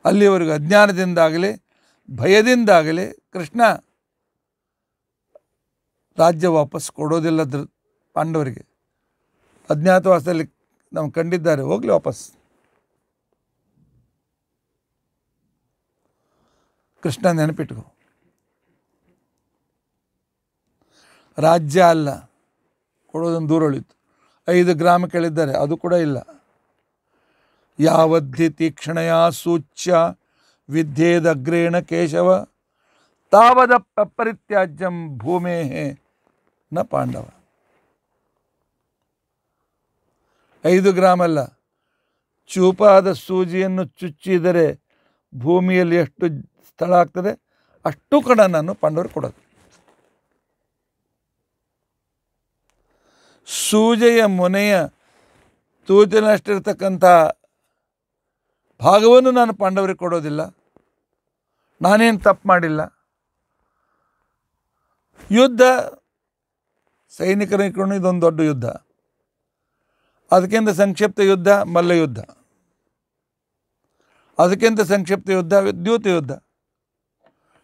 ಅಲ್ಲಿವರೆಗೂ ಅಜ್ಞಾನದಿಂದಾಗಲಿ ಭಯದಿಂದಾಗಲಿ ಕೃಷ್ಣ ರಾಜ್ಯ ವಾಪಸ್ ಕೊಡೋದಿಲ್ಲ ದೃ ಪಾಂಡವರಿಗೆ ಅಜ್ಞಾತವಾಸದಲ್ಲಿ ನಾವು ಕಂಡಿದ್ದಾರೆ ಹೋಗಲಿ ವಾಪಸ್ ಕೃಷ್ಣ ನೆನಪಿಟ್ಕೋ ರಾಜ್ಯ ಅಲ್ಲ ಕೊಡೋದನ್ನು ದೂರ ಉಳಿತು ಐದು ಗ್ರಾಮ ಕೇಳಿದ್ದಾರೆ ಅದು ಕೂಡ ಇಲ್ಲ ಯಾವದ್ಧಿ ತೀಕ್ಷ್ಣಯ ಸೂಚ್ಯ ವಿದ್ಯೇದಗ್ರೇಣ ಕೇಶವ ತಾವದ ಪರಿತ್ಯಾಜ್ಯಂ ಭೂಮೇಹೇ ನ ಪಾಂಡವ ಐದು ಗ್ರಾಮ್ ಅಲ್ಲ ಚೂಪಾದ ಸೂಜಿಯನ್ನು ಚುಚ್ಚಿದರೆ ಭೂಮಿಯಲ್ಲಿ ಎಷ್ಟು ಸ್ಥಳ ಆಗ್ತದೆ ಅಷ್ಟು ನಾನು ಪಾಂಡವರು ಕೊಡೋದು ಸೂಜೆಯ ಮೊನೆಯ ತೂಜನಷ್ಟಿರ್ತಕ್ಕಂಥ ಭಾಗವನ್ನು ನಾನು ಪಾಂಡವರಿಗೆ ಕೊಡೋದಿಲ್ಲ ನಾನೇನು ತಪ್ಪು ಮಾಡಿಲ್ಲ ಯುದ್ಧ ಸೈನಿಕರ ಇದೊಂದು ದೊಡ್ಡ ಯುದ್ಧ ಅದಕ್ಕಿಂತ ಸಂಕ್ಷಿಪ್ತ ಯುದ್ಧ ಮಲ್ಲ ಯುದ್ಧ ಅದಕ್ಕಿಂತ ಸಂಕ್ಷಿಪ್ತ ಯುದ್ಧ ದ್ಯೂತ ಯುದ್ಧ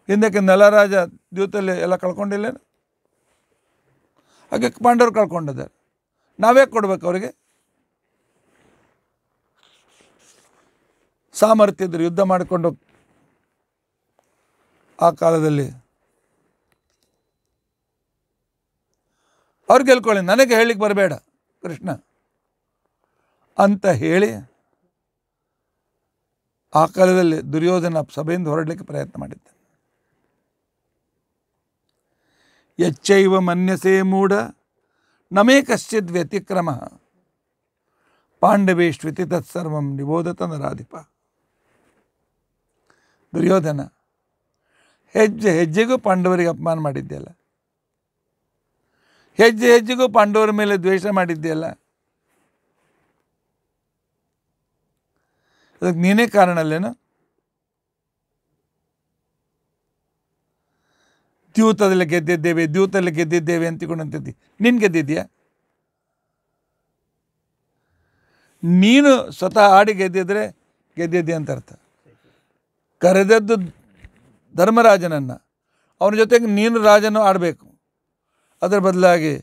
ಹಿಂದಕ್ಕೆ ನಲರಾಜ ದ್ಯೂತಲ್ಲಿ ಎಲ್ಲ ಕಳ್ಕೊಂಡಿಲ್ಲೇನು ಹಾಗೆ ಪಾಂಡವರು ಕಳ್ಕೊಂಡಿದ್ದಾರೆ ನಾವೇ ಕೊಡ್ಬೇಕು ಅವರಿಗೆ ಸಾಮರ್ಥ್ಯದರು ಯುದ್ಧ ಮಾಡಿಕೊಂಡು ಆ ಕಾಲದಲ್ಲಿ ಅವ್ರು ಗೆಲ್ಕೊಳ್ಳಿ ನನಗೆ ಹೇಳಿಕ್ಕೆ ಬರಬೇಡ ಕೃಷ್ಣ ಅಂತ ಹೇಳಿ ಆ ಕಾಲದಲ್ಲಿ ದುರ್ಯೋಧನ ಸಭೆಯಿಂದ ಹೊರಡಲಿಕ್ಕೆ ಪ್ರಯತ್ನ ಮಾಡಿದ್ದೆ ಎಚ್ಚೈವ ಮನ್ಯಸೇ ಮೂಢ ನಮೇ ಕಶ್ಚಿತ್ ವ್ಯತಿಕ್ರಮ ಪಾಂಡವೇಶ್ವಿತಿ ತತ್ಸರ್ವಂ ನಿಬೋಧತನ ರಾಧಿಪ ದುರ್ಯೋಧನ ಹೆಜ್ಜೆ ಹೆಜ್ಜೆಗೂ ಪಾಂಡವರಿಗೆ ಅಪಮಾನ ಮಾಡಿದ್ದೆಯಲ್ಲ ಹೆಜ್ಜೆ ಹೆಜ್ಜೆಗೂ ಪಾಂಡವರ ಮೇಲೆ ದ್ವೇಷ ಮಾಡಿದ್ದೆಯಲ್ಲ ಅದಕ್ಕೆ ನೀನೇ ಕಾರಣ ಅಲ್ಲೇನು ದ್ಯೂತದಲ್ಲಿ ಗೆದ್ದಿದ್ದೇವೆ ದ್ಯೂತದಲ್ಲಿ ಗೆದ್ದಿದ್ದೇವೆ ಅಂತಿಕೊಂಡಂತಿದ್ದಿ ನೀನು ಗೆದ್ದಿದ್ಯಾ ನೀನು ಸ್ವತಃ ಆಡಿ ಗೆದ್ದಿದ್ರೆ ಗೆದ್ದಿದ್ದೆ ಅಂತ ಅರ್ಥ ಕರೆದದ್ದು ಧರ್ಮರಾಜನನ್ನು ಅವನ ಜೊತೆಗೆ ನೀನು ರಾಜನು ಆಡಬೇಕು ಅದರ ಬದಲಾಗಿ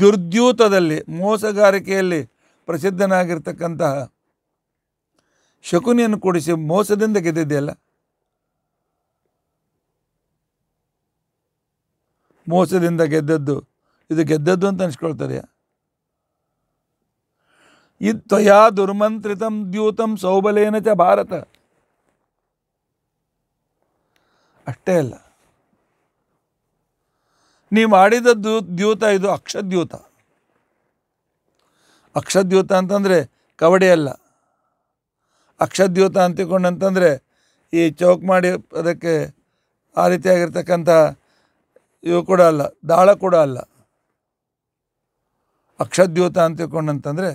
ದುರ್ದ್ಯೂತದಲ್ಲಿ ಮೋಸಗಾರಿಕೆಯಲ್ಲಿ ಪ್ರಸಿದ್ಧನಾಗಿರ್ತಕ್ಕಂತಹ ಶಕುನಿಯನ್ನು ಕೊಡಿಸಿ ಮೋಸದಿಂದ ಗೆದ್ದಿದ್ದೆಯಲ್ಲ ಮೋಸದಿಂದ ಗೆದ್ದದ್ದು ಇದು ಗೆದ್ದದ್ದು ಅಂತ ಅನಿಸ್ಕೊಳ್ತಾರೆಯಾ ಇದು ತ್ವಯಾ ದುರ್ಮಂತ್ರಿತಂ ದ್ಯೂತಂ ಸೌಬಲೇನ ಚ ಭಾರತ ಅಷ್ಟೇ ಅಲ್ಲ ನೀವು ಮಾಡಿದ ದ್ಯೂ ದ್ಯೂತ ಇದು ಅಕ್ಷದ್ಯೂತ ಅಕ್ಷದ್ಯೂತ ಅಂತಂದರೆ ಕಬಡ್ಡಿ ಅಲ್ಲ ಅಕ್ಷದ್ಯೂತ ಅಂತಿಕೊಂಡು ಅಂತಂದರೆ ಈ ಚೌಕ್ ಮಾಡಿ ಅದಕ್ಕೆ ಆ ರೀತಿಯಾಗಿರ್ತಕ್ಕಂಥ ಇವು ಕೂಡ ಅಲ್ಲ ದಾಳ ಕೂಡ ಅಲ್ಲ ಅಕ್ಷದ್ಯೂತ ಅಂತಿಕೊಂಡು ಅಂತಂದರೆ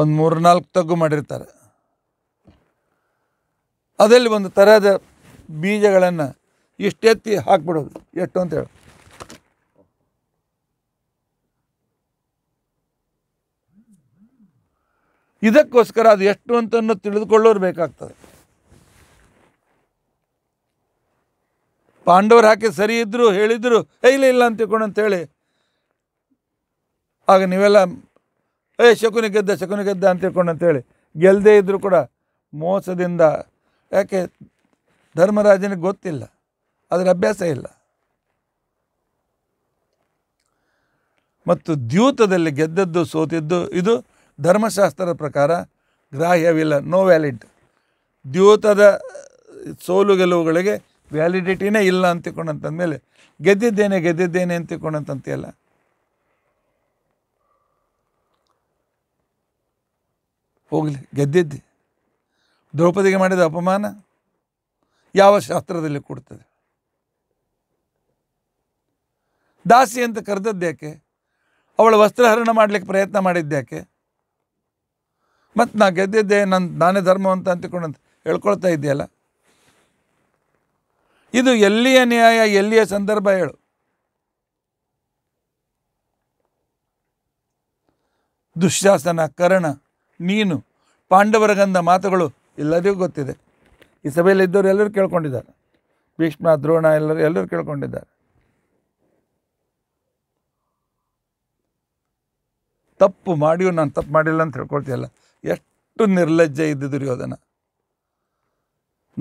ಒಂದು ಮೂರು ನಾಲ್ಕು ತಗ್ಗು ಮಾಡಿರ್ತಾರೆ ಅದರಲ್ಲಿ ಒಂದು ತರಹದ ಬೀಜಗಳನ್ನು ಇಷ್ಟೆತ್ತಿ ಹಾಕ್ಬಿಡೋದು ಎಷ್ಟು ಅಂತೇಳಿ ಇದಕ್ಕೋಸ್ಕರ ಅದು ಎಷ್ಟು ಅಂತ ತಿಳಿದುಕೊಳ್ಳೋರು ಬೇಕಾಗ್ತದೆ ಪಾಂಡವರು ಹಾಕಿ ಸರಿ ಇದ್ರು ಹೇಳಿದ್ರು ಇಲ್ಲ ಇಲ್ಲ ಅಂತ ತಿಳ್ಕೊಂಡು ಅಂತೇಳಿ ಆಗ ನೀವೆಲ್ಲ ಏ ಶಕುನಿ ಗೆದ್ದ ಶಕುನಿ ಗೆದ್ದ ಅಂತ ತಿಳ್ಕೊಂಡು ಹೇಳಿ ಗೆಲ್ಲದೇ ಇದ್ದರೂ ಕೂಡ ಮೋಸದಿಂದ ಯಾಕೆ ಧರ್ಮರಾಜನಿಗೆ ಗೊತ್ತಿಲ್ಲ ಅದರ ಅಭ್ಯಾಸ ಇಲ್ಲ ಮತ್ತು ದ್ಯೂತದಲ್ಲಿ ಗೆದ್ದದ್ದು ಸೋತಿದ್ದು ಇದು ಧರ್ಮಶಾಸ್ತ್ರದ ಪ್ರಕಾರ ಗ್ರಾಹ್ಯವಿಲ್ಲ ನೋ ವ್ಯಾಲಿಡ್ ದ್ಯೂತದ ಸೋಲು ಗೆಲುವುಗಳಿಗೆ ವ್ಯಾಲಿಡಿಟಿನೇ ಇಲ್ಲ ಅಂತಿಕೊಂಡಂತಂದಮೇಲೆ ಗೆದ್ದಿದ್ದೇನೆ ಗೆದ್ದಿದ್ದೇನೆ ಅಂತಿಕೊಂಡಂತಂತೆಯಲ್ಲ ಹೋಗಲಿ ಗೆದ್ದಿದ್ದೆ ದ್ರೌಪದಿಗೆ ಮಾಡಿದ ಅಪಮಾನ ಯಾವ ಶಾಸ್ತ್ರದಲ್ಲಿ ಕೊಡ್ತದೆ ದಾಸಿ ಅಂತ ಕರೆದದ್ದ್ಯಾಕೆ ಅವಳ ವಸ್ತ್ರಹರಣ ಮಾಡಲಿಕ್ಕೆ ಪ್ರಯತ್ನ ಮಾಡಿದ್ದ್ಯಾಕೆ ಮತ್ತು ನಾ ಗೆದ್ದಿದ್ದೆ ನನ್ನ ನಾನೇ ಧರ್ಮವಂತ ಅಂತ ಹೇಳ್ಕೊಳ್ತಾ ಇದೆಯಲ್ಲ ಇದು ಎಲ್ಲಿಯ ನ್ಯಾಯ ಎಲ್ಲಿಯ ಸಂದರ್ಭ ಹೇಳು ದುಶ್ಯಾಸನ ಕರಣ ನೀನು ಪಾಂಡವರ ಗಂಧ ಮಾತುಗಳು ಎಲ್ಲರಿಗೂ ಗೊತ್ತಿದೆ ಈ ಸಭೆಯಲ್ಲಿ ಇದ್ದವರು ಎಲ್ಲರೂ ಕೇಳ್ಕೊಂಡಿದ್ದಾರೆ ಭೀಷ್ಮ ದ್ರೋಣ ಎಲ್ಲರೂ ಎಲ್ಲರೂ ಕೇಳ್ಕೊಂಡಿದ್ದಾರೆ ತಪ್ಪು ಮಾಡಿಯೂ ನಾನು ತಪ್ಪು ಮಾಡಿಲ್ಲ ಅಂತ ಹೇಳ್ಕೊಳ್ತೀಯಲ್ಲ ಎಷ್ಟು ನಿರ್ಲಜ್ಜ ಇದ್ದ ದುರ್ಯೋಧನ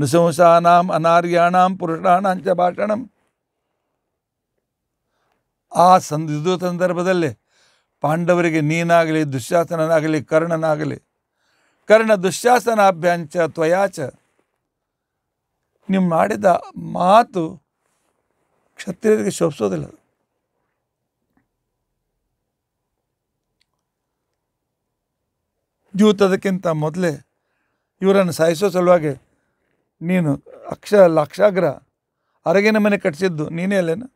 ನೃಸಂಸಾನಾಂ ಅನಾರ್ಯಾಣಾಂ ಪುರುಷಾಣಾಂಚ ಭಾಷಣಂ ಆ ಸಂದ ಸಂದರ್ಭದಲ್ಲಿ ಪಾಂಡವರಿಗೆ ನೀನಾಗಲಿ ದುಶ್ಯಾಸನನಾಗಲಿ ಕರ್ಣನಾಗಲಿ ಕರ್ಣ ದುಶ್ಯಾಸನಾಭ್ಯಾಂಚ ತ್ವಯಾಚ ನಿಮ್ಮ ಮಾಡಿದ ಮಾತು ಕ್ಷತ್ರಿಯರಿಗೆ ಶೋಭಿಸೋದಿಲ್ಲ ಜೂತದಕ್ಕಿಂತ ಮೊದಲೇ ಇವರನ್ನು ಸಾಯಿಸೋ ಸಲುವಾಗಿ ನೀನು ಅಕ್ಷ ಲಕ್ಷಾಗ್ರ ಅರಗಿನ ಮನೆ ಕಟ್ಟಿಸಿದ್ದು ನೀನೇ ಅಲ್ಲೇನು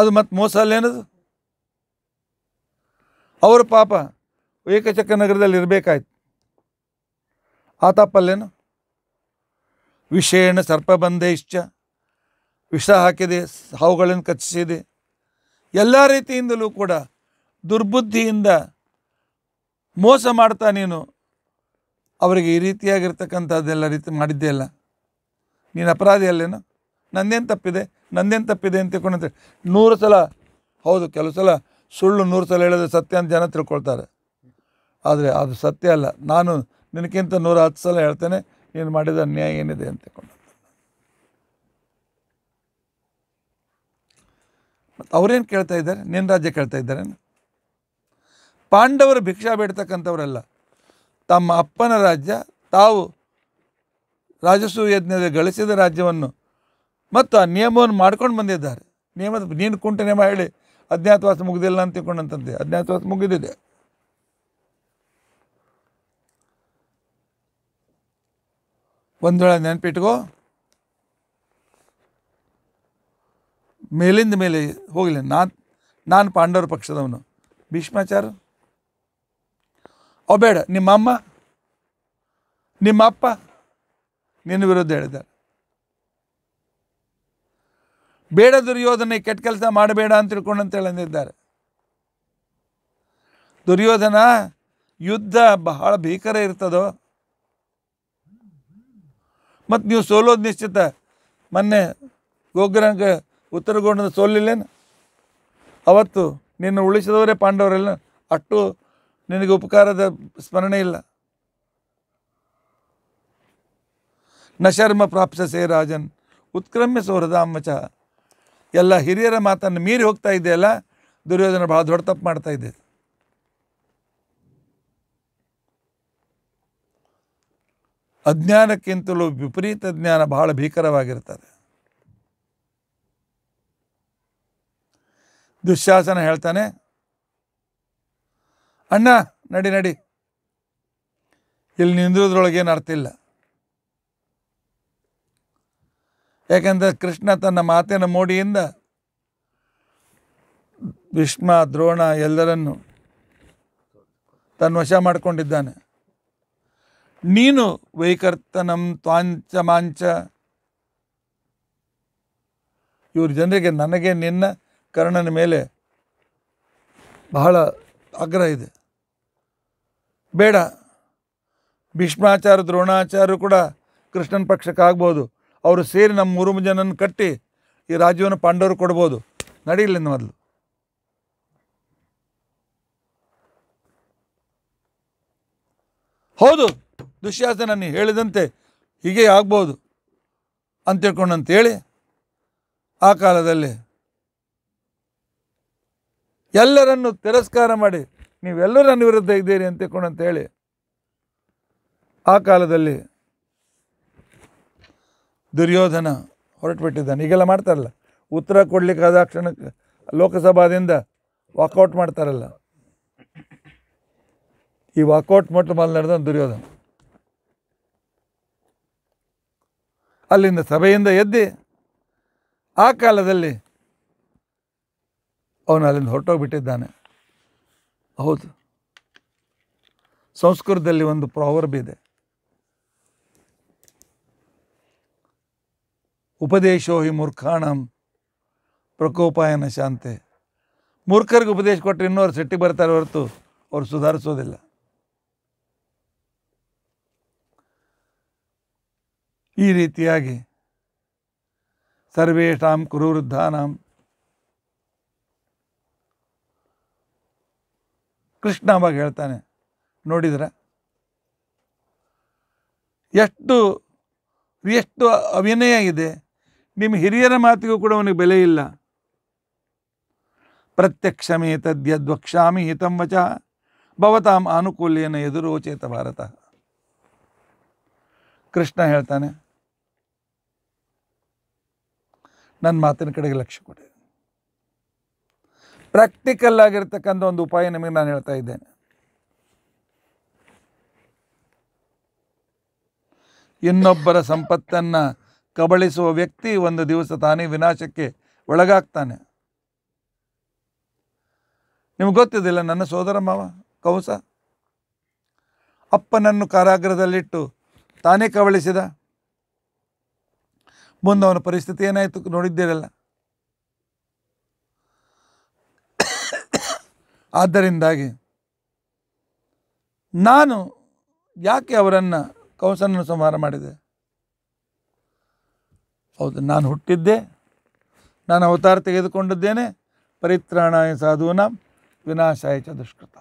ಅದು ಮತ್ತೆ ಮೋಸ ಅಲ್ಲೇನದು ಅವರು ಪಾಪ ಏಕಚಕ್ರ ನಗರದಲ್ಲಿ ಇರಬೇಕಾಯ್ತು ಆ ತಪ್ಪಲ್ಲೇನು ವಿಷೇಣ ಸರ್ಪ ಬಂದೆ ಇಷ್ಟ ವಿಷ ಹಾಕಿದೆ ಹಾವುಗಳನ್ನು ಕಚ್ಚಿಸಿದೆ ಎಲ್ಲ ರೀತಿಯಿಂದಲೂ ಕೂಡ ದುರ್ಬುದ್ಧಿಯಿಂದ ಮೋಸ ಮಾಡ್ತಾ ನೀನು ಅವರಿಗೆ ಈ ರೀತಿಯಾಗಿರ್ತಕ್ಕಂಥದ್ದೆಲ್ಲ ರೀತಿ ಮಾಡಿದ್ದೇ ಇಲ್ಲ ನೀನು ಅಪರಾಧಿ ಅಲ್ಲೇನು ನಂದೇನು ತಪ್ಪಿದೆ ನಂದೇನು ತಪ್ಪಿದೆ ಅಂತ ತಿಳ್ಕೊಂಡಂತೆ ನೂರು ಸಲ ಹೌದು ಕೆಲವು ಸಲ ಸುಳ್ಳು ನೂರು ಸಲ ಹೇಳಿದ್ರೆ ಸತ್ಯ ಅಂತ ಜನ ತಿಳ್ಕೊಳ್ತಾರೆ ಆದರೆ ಅದು ಸತ್ಯ ಅಲ್ಲ ನಾನು ನಿನಗಿಂತ ನೂರ ಹತ್ತು ಸಲ ಹೇಳ್ತೇನೆ ನೀನು ಮಾಡಿದ ಅನ್ಯಾಯ ಏನಿದೆ ಅಂತ ತಿಳ್ಕೊಂಡು ಮತ್ತು ಅವ್ರೇನು ಕೇಳ್ತಾ ಇದ್ದಾರೆ ನಿನ್ನ ರಾಜ್ಯ ಕೇಳ್ತಾ ಇದ್ದಾರೆ ಪಾಂಡವರು ಭಿಕ್ಷಾ ಬೇಡ್ತಕ್ಕಂಥವರೆಲ್ಲ ತಮ್ಮ ಅಪ್ಪನ ರಾಜ್ಯ ತಾವು ರಾಜಸೂ ಯಜ್ಞದ ಗಳಿಸಿದ ರಾಜ್ಯವನ್ನು ಮತ್ತು ಆ ನಿಯಮವನ್ನು ಮಾಡ್ಕೊಂಡು ಬಂದಿದ್ದಾರೆ ನಿಯಮದ ನೀನು ಕುಂಟ ನಿಯಮ ಹೇಳಿ ಅಜ್ಞಾತವಾಸ ಮುಗಿದಿಲ್ಲ ಅಂತ ತಿಳ್ಕೊಂಡಂತಂತೆ ಅಜ್ಞಾತವಾಸ ಮುಗಿದಿದೆ ಒಂದು ವೇಳೆ ನೆನಪಿಟ್ಕೋ ಮೇಲಿಂದ ಮೇಲೆ ಹೋಗಲಿ ನಾನು ನಾನು ಪಾಂಡವರ ಪಕ್ಷದವನು ಭೀಷ್ಮಾಚಾರ ಅವ ಬೇಡ ನಿಮ್ಮಮ್ಮ ನಿಮ್ಮಪ್ಪ ನಿನ್ನ ವಿರುದ್ಧ ಹೇಳಿದ್ದಾರೆ ಬೇಡ ದುರ್ಯೋಧನ ಕೆಟ್ಟ ಕೆಲಸ ಮಾಡಬೇಡ ಅಂತ ತಿಳ್ಕೊಂಡಂತ ಅಂದಿದ್ದಾರೆ ದುರ್ಯೋಧನ ಯುದ್ಧ ಬಹಳ ಭೀಕರ ಇರ್ತದೋ ಮತ್ತು ನೀವು ಸೋಲೋದು ನಿಶ್ಚಿತ ಮೊನ್ನೆ ಗೋಗ್ರಂಗ ಉತ್ತರಗೊಂಡದ ಸೋಲಿಲ್ಲೇನು ಅವತ್ತು ನಿನ್ನ ಉಳಿಸಿದವರೇ ಪಾಂಡವರೆಲ್ಲ ಅಷ್ಟು ನಿನಗೆ ಉಪಕಾರದ ಸ್ಮರಣೆ ಇಲ್ಲ ನಶರ್ಮ ಶರ್ಮ ರಾಜನ್ ಉತ್ಕ್ರಮ್ಯ ಸೌರಧಾಮಚ ಎಲ್ಲ ಹಿರಿಯರ ಮಾತನ್ನು ಮೀರಿ ಹೋಗ್ತಾ ಇದೆಯಲ್ಲ ದುರ್ಯೋಧನ ಭಾಳ ದೊಡ್ಡ ತಪ್ಪು ಮಾಡ್ತಾ ಇದ್ದೆ ಅಜ್ಞಾನಕ್ಕಿಂತಲೂ ವಿಪರೀತ ಜ್ಞಾನ ಬಹಳ ಭೀಕರವಾಗಿರ್ತದೆ ದುಶಾಸನ ಹೇಳ್ತಾನೆ ಅಣ್ಣ ನಡಿ ನಡಿ ಇಲ್ಲಿ ನಿಂದ್ರದ್ರೊಳಗೇನು ಅರ್ಥ ಇಲ್ಲ ಯಾಕೆಂದರೆ ಕೃಷ್ಣ ತನ್ನ ಮಾತಿನ ಮೋಡಿಯಿಂದ ಭೀಷ್ಮ ದ್ರೋಣ ಎಲ್ಲರನ್ನು ತನ್ನ ವಶ ಮಾಡಿಕೊಂಡಿದ್ದಾನೆ ನೀನು ವೈಕರ್ತನಂ ಮಾಂಚ ಇವ್ರ ಜನರಿಗೆ ನನಗೆ ನಿನ್ನ ಕರ್ಣನ ಮೇಲೆ ಬಹಳ ಆಗ್ರಹ ಇದೆ ಬೇಡ ಭೀಷ್ಮಾಚಾರ ದ್ರೋಣಾಚಾರ್ಯರು ಕೂಡ ಕೃಷ್ಣನ ಪಕ್ಷಕ್ಕಾಗ್ಬೋದು ಅವರು ಸೇರಿ ನಮ್ಮ ಮೂರು ಜನನ ಕಟ್ಟಿ ಈ ರಾಜ್ಯವನ್ನು ಪಾಂಡವರು ಕೊಡ್ಬೋದು ನಡೀಲಿ ಮೊದಲು ಹೌದು ದುಶ್ಯಾಸನ ನೀ ಹೇಳಿದಂತೆ ಹೀಗೆ ಆಗ್ಬೋದು ಅಂತೇಳ್ಕೊಂಡಂತೇಳಿ ಆ ಕಾಲದಲ್ಲಿ ಎಲ್ಲರನ್ನು ತಿರಸ್ಕಾರ ಮಾಡಿ ನೀವೆಲ್ಲರೂ ನನ್ನ ವಿರುದ್ಧ ಇದ್ದೀರಿ ಅಂತ ಹೇಳಿ ಆ ಕಾಲದಲ್ಲಿ ದುರ್ಯೋಧನ ಹೊರಟುಬಿಟ್ಟಿದ್ದಾನೆ ಈಗೆಲ್ಲ ಮಾಡ್ತಾರಲ್ಲ ಉತ್ತರ ಕೊಡಲಿಕ್ಕಾದ ಕ್ಷಣಕ್ಕೆ ಲೋಕಸಭಾದಿಂದ ವಾಕೌಟ್ ಮಾಡ್ತಾರಲ್ಲ ಈ ವಾಕೌಟ್ ಮೊಟ್ಟ ಮೊದಲು ನಡೆದ ದುರ್ಯೋಧನ ಅಲ್ಲಿಂದ ಸಭೆಯಿಂದ ಎದ್ದಿ ಆ ಕಾಲದಲ್ಲಿ ಅವನು ಅಲ್ಲಿಂದ ಹೊರಟೋಗ್ಬಿಟ್ಟಿದ್ದಾನೆ ಹೌದು ಸಂಸ್ಕೃತದಲ್ಲಿ ಒಂದು ಪ್ರಾವರ್ಬ್ ಇದೆ ಉಪದೇಶೋ ಹಿ ಮೂರ್ಖಾಣಂ ಪ್ರಕೋಪಾಯನ ಶಾಂತೆ ಮೂರ್ಖರಿಗೆ ಉಪದೇಶ ಕೊಟ್ಟರೆ ಇನ್ನೂ ಅವ್ರು ಸೆಟ್ಟಿಗೆ ಬರ್ತಾರೆ ಹೊರತು ಅವ್ರು ಸುಧಾರಿಸೋದಿಲ್ಲ ಈ ರೀತಿಯಾಗಿ ಸರ್ವೇಷಾಂ ಕುರುವೃದ್ಧಾನಾಂ ಕೃಷ್ಣ ಅವಾಗ ಹೇಳ್ತಾನೆ ನೋಡಿದ್ರ ಎಷ್ಟು ಎಷ್ಟು ಅಭಿನಯ ಇದೆ ನಿಮ್ಮ ಹಿರಿಯರ ಮಾತಿಗೂ ಕೂಡ ಅವನಿಗೆ ಬೆಲೆ ಇಲ್ಲ ಪ್ರತ್ಯಕ್ಷಮೇ ತದ್ಯದ್ವಕ್ಷಾಮಿ ಹಿತಂ ವಚ ಭವತಾಂ ಆನುಕೂಲ್ಯನ ಎದುರೋಚೇತ ಭಾರತ ಕೃಷ್ಣ ಹೇಳ್ತಾನೆ ನನ್ನ ಮಾತಿನ ಕಡೆಗೆ ಲಕ್ಷ್ಯ ಕೊಡಿ ಪ್ರಾಕ್ಟಿಕಲ್ ಆಗಿರ್ತಕ್ಕಂಥ ಒಂದು ಉಪಾಯ ನಿಮಗೆ ನಾನು ಹೇಳ್ತಾ ಇದ್ದೇನೆ ಇನ್ನೊಬ್ಬರ ಸಂಪತ್ತನ್ನು ಕಬಳಿಸುವ ವ್ಯಕ್ತಿ ಒಂದು ದಿವಸ ತಾನೇ ವಿನಾಶಕ್ಕೆ ಒಳಗಾಗ್ತಾನೆ ನಿಮ್ಗೆ ಗೊತ್ತಿದ್ದಿಲ್ಲ ನನ್ನ ಸೋದರ ಮಾವ ಕೌಸ ಅಪ್ಪನನ್ನು ಕಾರಾಗೃಹದಲ್ಲಿಟ್ಟು ತಾನೇ ಕಬಳಿಸಿದ ಮುಂದೆ ಅವನ ಪರಿಸ್ಥಿತಿ ಏನಾಯಿತು ನೋಡಿದ್ದೀರಲ್ಲ ಆದ್ದರಿಂದಾಗಿ ನಾನು ಯಾಕೆ ಅವರನ್ನು ಕೌಸನ್ನು ಸಂಹಾರ ಮಾಡಿದೆ ಹೌದು ನಾನು ಹುಟ್ಟಿದ್ದೆ ನಾನು ಅವತಾರ ತೆಗೆದುಕೊಂಡಿದ್ದೇನೆ ಪರಿತ್ರಾಣಾಯ ಸಾಧುವನ ವಿನಾಶಾಯ ಚ ದುಷ್ಕೃತ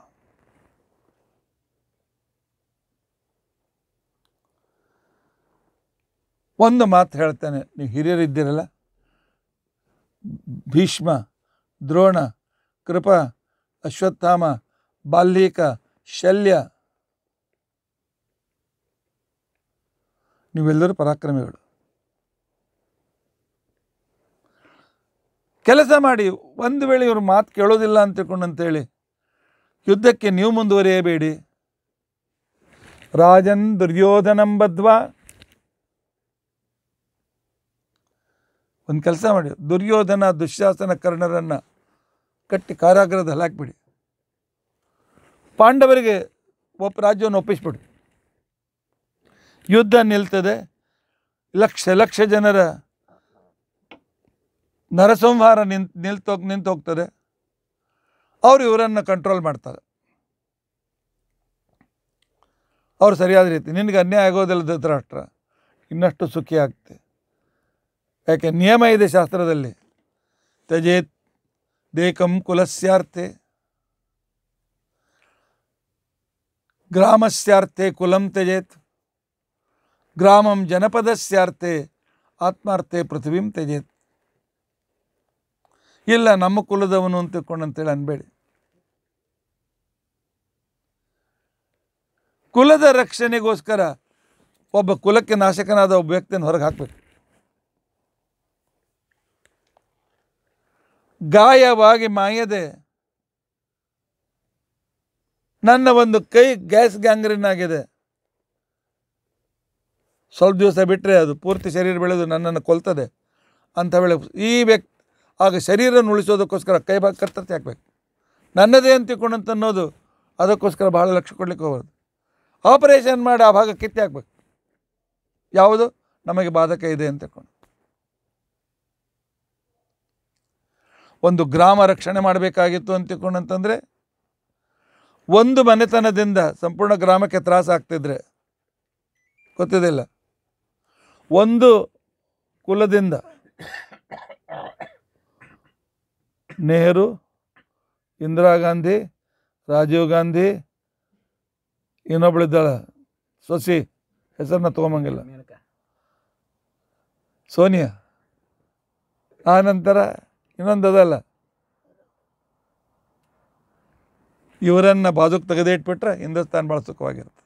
ಒಂದು ಮಾತು ಹೇಳ್ತೇನೆ ನೀವು ಹಿರಿಯರಿದ್ದೀರಲ್ಲ ಭೀಷ್ಮ ದ್ರೋಣ ಕೃಪ ಅಶ್ವತ್ಥಾಮ ಬಾಲ್ಯಕ ಶಲ್ಯ ನೀವೆಲ್ಲರೂ ಪರಾಕ್ರಮಿಗಳು ಕೆಲಸ ಮಾಡಿ ಒಂದು ವೇಳೆ ಇವರು ಮಾತು ಕೇಳೋದಿಲ್ಲ ಅಂತ ತಿಳ್ಕೊಂಡು ಅಂತೇಳಿ ಯುದ್ಧಕ್ಕೆ ನೀವು ಮುಂದುವರಿಯಬೇಡಿ ರಾಜನ್ ಬದ್ವ ಒಂದು ಕೆಲಸ ಮಾಡಿ ದುರ್ಯೋಧನ ದುಶ್ಯಾಸನ ಕರ್ಣರನ್ನು ಕಟ್ಟಿ ಕಾರಾಗ್ರಹದಲ್ಲಿ ಹಾಕಿಬಿಡಿ ಪಾಂಡವರಿಗೆ ಒಬ್ಬ ರಾಜ್ಯವನ್ನು ಒಪ್ಪಿಸ್ಬಿಡಿ ಯುದ್ಧ ನಿಲ್ತದೆ ಲಕ್ಷ ಲಕ್ಷ ಜನರ ನರಸಂಹಾರ ನಿಂತ ನಿಲ್ತೋಗ್ ನಿಂತೋಗ್ತದೆ ಅವರು ಇವರನ್ನು ಕಂಟ್ರೋಲ್ ಮಾಡ್ತಾರೆ ಅವ್ರು ಸರಿಯಾದ ರೀತಿ ನಿನಗೆ ಅನ್ಯಾಯ ಆಗೋದಿಲ್ಲ ಧೃತರಾಷ್ಟ್ರ ಇನ್ನಷ್ಟು ಸುಖಿ ಆಗ್ತದೆ ಯಾಕೆ ನಿಯಮ ಇದೆ ಶಾಸ್ತ್ರದಲ್ಲಿ ತಜೇತ್ ದೇಕಂ ಕುಲಸ್ಯಾರ್ಥೆ ಗ್ರಾಮಸ್ಯಾರ್ಥೆ ಕುಲಂ ತ್ಯಜೇತ್ ಗ್ರಾಮಂ ಜನಪದಸ್ಯಾರ್ಥೆ ಆತ್ಮಾರ್ಥೆ ಪೃಥ್ವೀಂ ತ್ಯಜೇತ್ ಇಲ್ಲ ನಮ್ಮ ಕುಲದವನು ಅಂತ ಅಂತೇಳಿ ಅನ್ಬೇಡಿ ಕುಲದ ರಕ್ಷಣೆಗೋಸ್ಕರ ಒಬ್ಬ ಕುಲಕ್ಕೆ ನಾಶಕನಾದ ಒಬ್ಬ ವ್ಯಕ್ತಿಯನ್ನು ಹೊರಗೆ ಹಾಕ್ಬೇಕು ಗಾಯವಾಗಿ ಮಾಯದೆ ನನ್ನ ಒಂದು ಕೈ ಗ್ಯಾಸ್ ಗ್ಯಾಂಗ್ರಿನ್ ಆಗಿದೆ ಸ್ವಲ್ಪ ದಿವಸ ಬಿಟ್ಟರೆ ಅದು ಪೂರ್ತಿ ಶರೀರ ಬೆಳೆದು ನನ್ನನ್ನು ಕೊಲ್ತದೆ ಅಂತ ಹೇಳಿ ಈ ವ್ಯಕ್ತಿ ಆಗ ಶರೀರ ಉಳಿಸೋದಕ್ಕೋಸ್ಕರ ಕೈ ಭಾಗ ಕರ್ತರ್ತಿ ಹಾಕಬೇಕು ನನ್ನದೇ ಅಂತ ಅನ್ನೋದು ಅದಕ್ಕೋಸ್ಕರ ಭಾಳ ಲಕ್ಷ ಕೊಡ್ಲಿಕ್ಕೆ ಹೋಗೋದು ಆಪರೇಷನ್ ಮಾಡಿ ಆ ಭಾಗ ಕಿತ್ತಿ ಹಾಕ್ಬೇಕು ಯಾವುದು ನಮಗೆ ಬಾಧಕ ಇದೆ ಅಂತ ತಿಳ್ಕೊಂಡು ಒಂದು ಗ್ರಾಮ ರಕ್ಷಣೆ ಮಾಡಬೇಕಾಗಿತ್ತು ಅಂತ ಅಂತಂದರೆ ಒಂದು ಮನೆತನದಿಂದ ಸಂಪೂರ್ಣ ಗ್ರಾಮಕ್ಕೆ ತ್ರಾಸ ಆಗ್ತಿದ್ರೆ ಒಂದು ಕುಲದಿಂದ ನೆಹರು ಇಂದಿರಾ ಗಾಂಧಿ ರಾಜೀವ್ ಗಾಂಧಿ ಇನ್ನೊಬ್ಬಳಿದ್ದಾಳೆ ಸೊಸಿ ಹೆಸರನ್ನ ತೊಗೊಂಬಂಗಿಲ್ಲ ಸೋನಿಯಾ ಆ ನಂತರ ಇನ್ನೊಂದು ಅದಲ್ಲ ಇವರನ್ನು ಬಾಜುಗೆ ತೆಗೆದೇ ಇಟ್ಬಿಟ್ರೆ ಹಿಂದೂಸ್ತಾನ್ ಭಾಳ ಸುಖವಾಗಿರುತ್ತೆ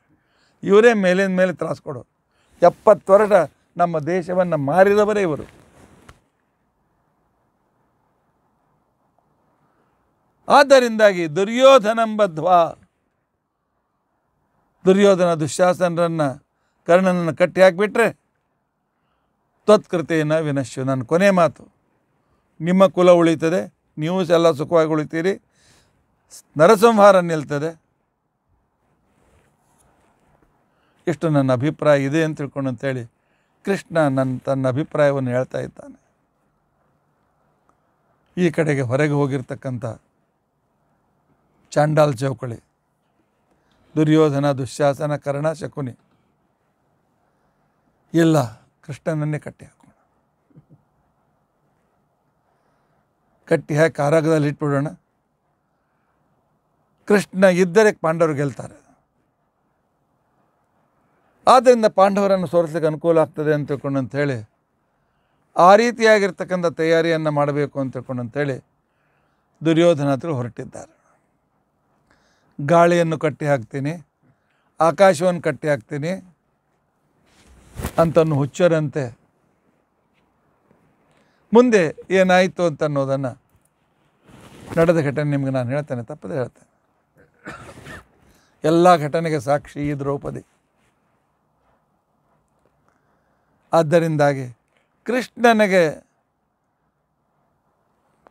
ಇವರೇ ಮೇಲಿನ ಮೇಲೆ ತ್ರಾಸು ಕೊಡೋರು ಎಪ್ಪತ್ತು ವರ್ಷ ನಮ್ಮ ದೇಶವನ್ನು ಮಾರಿದವರೇ ಇವರು ಆದ್ದರಿಂದಾಗಿ ದುರ್ಯೋಧನಂಬಧ್ವ ದುರ್ಯೋಧನ ದುಶ್ಯಾಸನರನ್ನು ಕರ್ಣನನ್ನು ಕಟ್ಟಿ ಹಾಕಿಬಿಟ್ರೆ ತ್ವತ್ಕೃತೆಯನ್ನು ವಿನಶ್ಯು ನನ್ನ ಕೊನೆ ಮಾತು ನಿಮ್ಮ ಕುಲ ಉಳಿತದೆ ನೀವು ಎಲ್ಲ ಸುಖವಾಗಿ ಉಳಿತೀರಿ ನರಸಂಹಾರ ನಿಲ್ತದೆ ಇಷ್ಟು ನನ್ನ ಅಭಿಪ್ರಾಯ ಇದೆ ಅಂತ ತಿಳ್ಕೊಂಡು ಅಂತೇಳಿ ಕೃಷ್ಣ ನನ್ನ ತನ್ನ ಅಭಿಪ್ರಾಯವನ್ನು ಹೇಳ್ತಾ ಇದ್ದಾನೆ ಈ ಕಡೆಗೆ ಹೊರಗೆ ಹೋಗಿರ್ತಕ್ಕಂಥ ಚಾಂಡಾಲ್ ಚೌಕಳಿ ದುರ್ಯೋಧನ ದುಶ್ಯಾಸನ ಕರ್ಣ ಶಕುನಿ ಎಲ್ಲ ಕೃಷ್ಣನನ್ನೇ ಕಟ್ಟಿ ಹಾಕೋಣ ಕಟ್ಟಿ ಹಾಕಿ ಕಾರಾಗದಲ್ಲಿ ಇಟ್ಬಿಡೋಣ ಕೃಷ್ಣ ಇದ್ದರೆ ಪಾಂಡವರು ಗೆಲ್ತಾರೆ ಆದ್ದರಿಂದ ಪಾಂಡವರನ್ನು ಸೋರಿಸಲಿಕ್ಕೆ ಅನುಕೂಲ ಆಗ್ತದೆ ಅಂತ ತಿಳ್ಕೊಂಡು ಅಂಥೇಳಿ ಆ ರೀತಿಯಾಗಿರ್ತಕ್ಕಂಥ ತಯಾರಿಯನ್ನು ಮಾಡಬೇಕು ಅಂತ ತಿಳ್ಕೊಂಡು ಅಂತೇಳಿ ದುರ್ಯೋಧನ ಹತ್ರ ಹೊರಟಿದ್ದಾರೆ ಗಾಳಿಯನ್ನು ಕಟ್ಟಿ ಹಾಕ್ತೀನಿ ಆಕಾಶವನ್ನು ಕಟ್ಟಿ ಹಾಕ್ತೀನಿ ಅಂತನ್ನು ಹುಚ್ಚರಂತೆ ಮುಂದೆ ಏನಾಯಿತು ಅಂತ ಅನ್ನೋದನ್ನು ನಡೆದ ಘಟನೆ ನಿಮ್ಗೆ ನಾನು ಹೇಳ್ತೇನೆ ತಪ್ಪದೆ ಹೇಳ್ತೇನೆ ಎಲ್ಲ ಘಟನೆಗೆ ಸಾಕ್ಷಿ ಈ ದ್ರೌಪದಿ ಆದ್ದರಿಂದಾಗಿ ಕೃಷ್ಣನಿಗೆ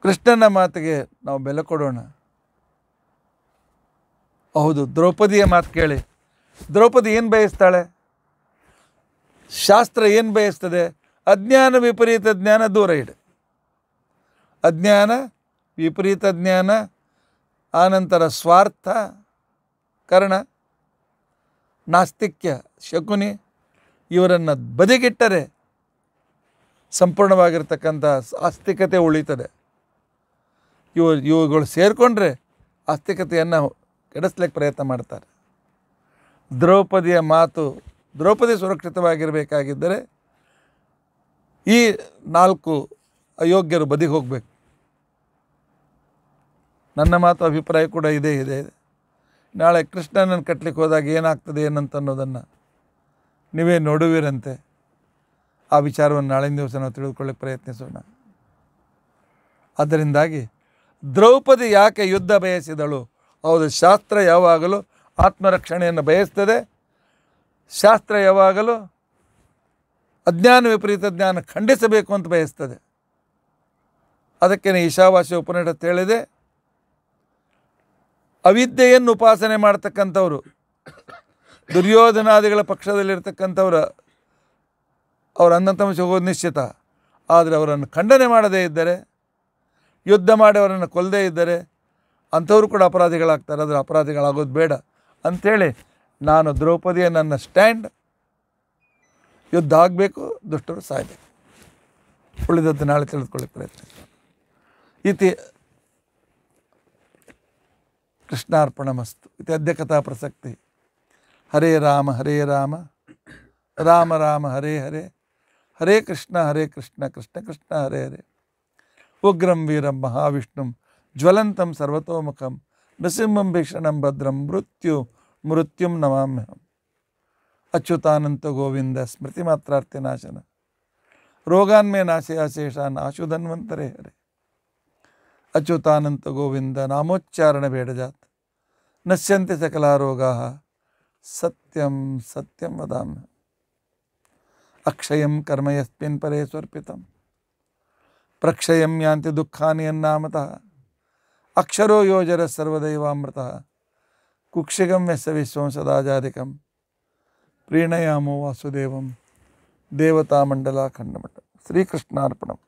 ಕೃಷ್ಣನ ಮಾತಿಗೆ ನಾವು ಬೆಲೆ ಕೊಡೋಣ ಹೌದು ದ್ರೌಪದಿಯ ಮಾತು ಕೇಳಿ ದ್ರೌಪದಿ ಏನು ಬಯಸ್ತಾಳೆ ಶಾಸ್ತ್ರ ಏನು ಬಯಸ್ತದೆ ಅಜ್ಞಾನ ವಿಪರೀತ ಜ್ಞಾನ ದೂರ ಇಡು ಅಜ್ಞಾನ ವಿಪರೀತ ಜ್ಞಾನ ಆನಂತರ ಸ್ವಾರ್ಥ ಕರ್ಣ ನಾಸ್ತಿಕ್ಯ ಶಕುನಿ ಇವರನ್ನು ಬದಿಗಿಟ್ಟರೆ ಸಂಪೂರ್ಣವಾಗಿರ್ತಕ್ಕಂಥ ಆಸ್ತಿಕತೆ ಉಳಿತದೆ ಇವು ಇವುಗಳು ಸೇರಿಕೊಂಡ್ರೆ ಆಸ್ತಿಕತೆಯನ್ನು ಕೆಡಿಸ್ಲಿಕ್ಕೆ ಪ್ರಯತ್ನ ಮಾಡ್ತಾರೆ ದ್ರೌಪದಿಯ ಮಾತು ದ್ರೌಪದಿ ಸುರಕ್ಷಿತವಾಗಿರಬೇಕಾಗಿದ್ದರೆ ಈ ನಾಲ್ಕು ಅಯೋಗ್ಯರು ಬದಿಗೆ ಹೋಗಬೇಕು ನನ್ನ ಮಾತು ಅಭಿಪ್ರಾಯ ಕೂಡ ಇದೇ ಇದೆ ಇದೆ ನಾಳೆ ಕೃಷ್ಣನನ್ನು ಕಟ್ಟಲಿಕ್ಕೆ ಹೋದಾಗ ಏನಾಗ್ತದೆ ಏನಂತ ಅನ್ನೋದನ್ನು ನೀವೇ ನೋಡುವಿರಂತೆ ಆ ವಿಚಾರವನ್ನು ನಾಳಿನ ದಿವಸ ನಾವು ತಿಳಿದುಕೊಳ್ಳಕ್ಕೆ ಪ್ರಯತ್ನಿಸೋಣ ಅದರಿಂದಾಗಿ ದ್ರೌಪದಿ ಯಾಕೆ ಯುದ್ಧ ಬಯಸಿದಳು ಹೌದು ಶಾಸ್ತ್ರ ಯಾವಾಗಲೂ ಆತ್ಮರಕ್ಷಣೆಯನ್ನು ಬಯಸ್ತದೆ ಶಾಸ್ತ್ರ ಯಾವಾಗಲೂ ಅಜ್ಞಾನ ವಿಪರೀತ ಜ್ಞಾನ ಖಂಡಿಸಬೇಕು ಅಂತ ಬಯಸ್ತದೆ ಅದಕ್ಕೆ ಈಶಾವಾಸ್ಯ ಉಪನಿಷತ್ತು ಹೇಳಿದೆ ಅವಿದ್ಯೆಯನ್ನು ಉಪಾಸನೆ ಮಾಡ್ತಕ್ಕಂಥವರು ದುರ್ಯೋಧನಾದಿಗಳ ಪಕ್ಷದಲ್ಲಿರ್ತಕ್ಕಂಥವ್ರ ಅವರ ಅನ್ನತಂಶ ಹೋಗೋದು ನಿಶ್ಚಿತ ಆದರೆ ಅವರನ್ನು ಖಂಡನೆ ಮಾಡದೇ ಇದ್ದರೆ ಯುದ್ಧ ಮಾಡಿ ಅವರನ್ನು ಕೊಲ್ಲದೇ ಇದ್ದರೆ ಅಂಥವ್ರು ಕೂಡ ಅಪರಾಧಿಗಳಾಗ್ತಾರೆ ಆದರೆ ಅಪರಾಧಿಗಳಾಗೋದು ಬೇಡ ಅಂಥೇಳಿ ನಾನು ದ್ರೌಪದಿಯ ನನ್ನ ಸ್ಟ್ಯಾಂಡ್ ಯುದ್ಧ ಆಗಬೇಕು ದುಷ್ಟರು ಸಾಯಬೇಕು ಉಳಿದದ್ದು ನಾಳೆ ತಿಳಿದುಕೊಳ್ಳಿ ಪ್ರಯತ್ನ ಇತಿ ಕೃಷ್ಣಾರ್ಪಣ ಮಸ್ತು ಇತಿ ಅದ್ಯ ಪ್ರಸಕ್ತಿ ಹರೇ ರಾಮ ಹರೇ ರಾಮ ರಾಮ ರಾಮ ಹರೇ ಹರೇ ಹರೇ ಕೃಷ್ಣ ಹರೇ ಕೃಷ್ಣ ಕೃಷ್ಣ ಕೃಷ್ಣ ಹರೇ ಹರೇ ಉಗ್ರಂ ವೀರಂ ಮಹಾವಿಷ್ಣುಂ ज्वलंतम सर्वतोमुखम नृसिंहम भीषणम भद्रम मृत्यु मृत्युम नमाम हम अच्युतानंत गोविंद स्मृति मात्रार्थ नाशन रोगान में नाशे अशेषा नाशु धन्वंतरे हरे अच्युतानंत गोविंद नामोच्चारण भेड़ जात नश्यन्ति सकला रोगा सत्यम सत्यम वदा अक्षय कर्म यस्पिन प्रक्षय यान्ति दुखा अन्नामतः अक्षरो योजर सर्वदैवामृत कुक्षिगम यस विश्व सदाजादिकम प्रीणयामो वासुदेव देवता मंडलाखंडमट श्रीकृष्णार्पणम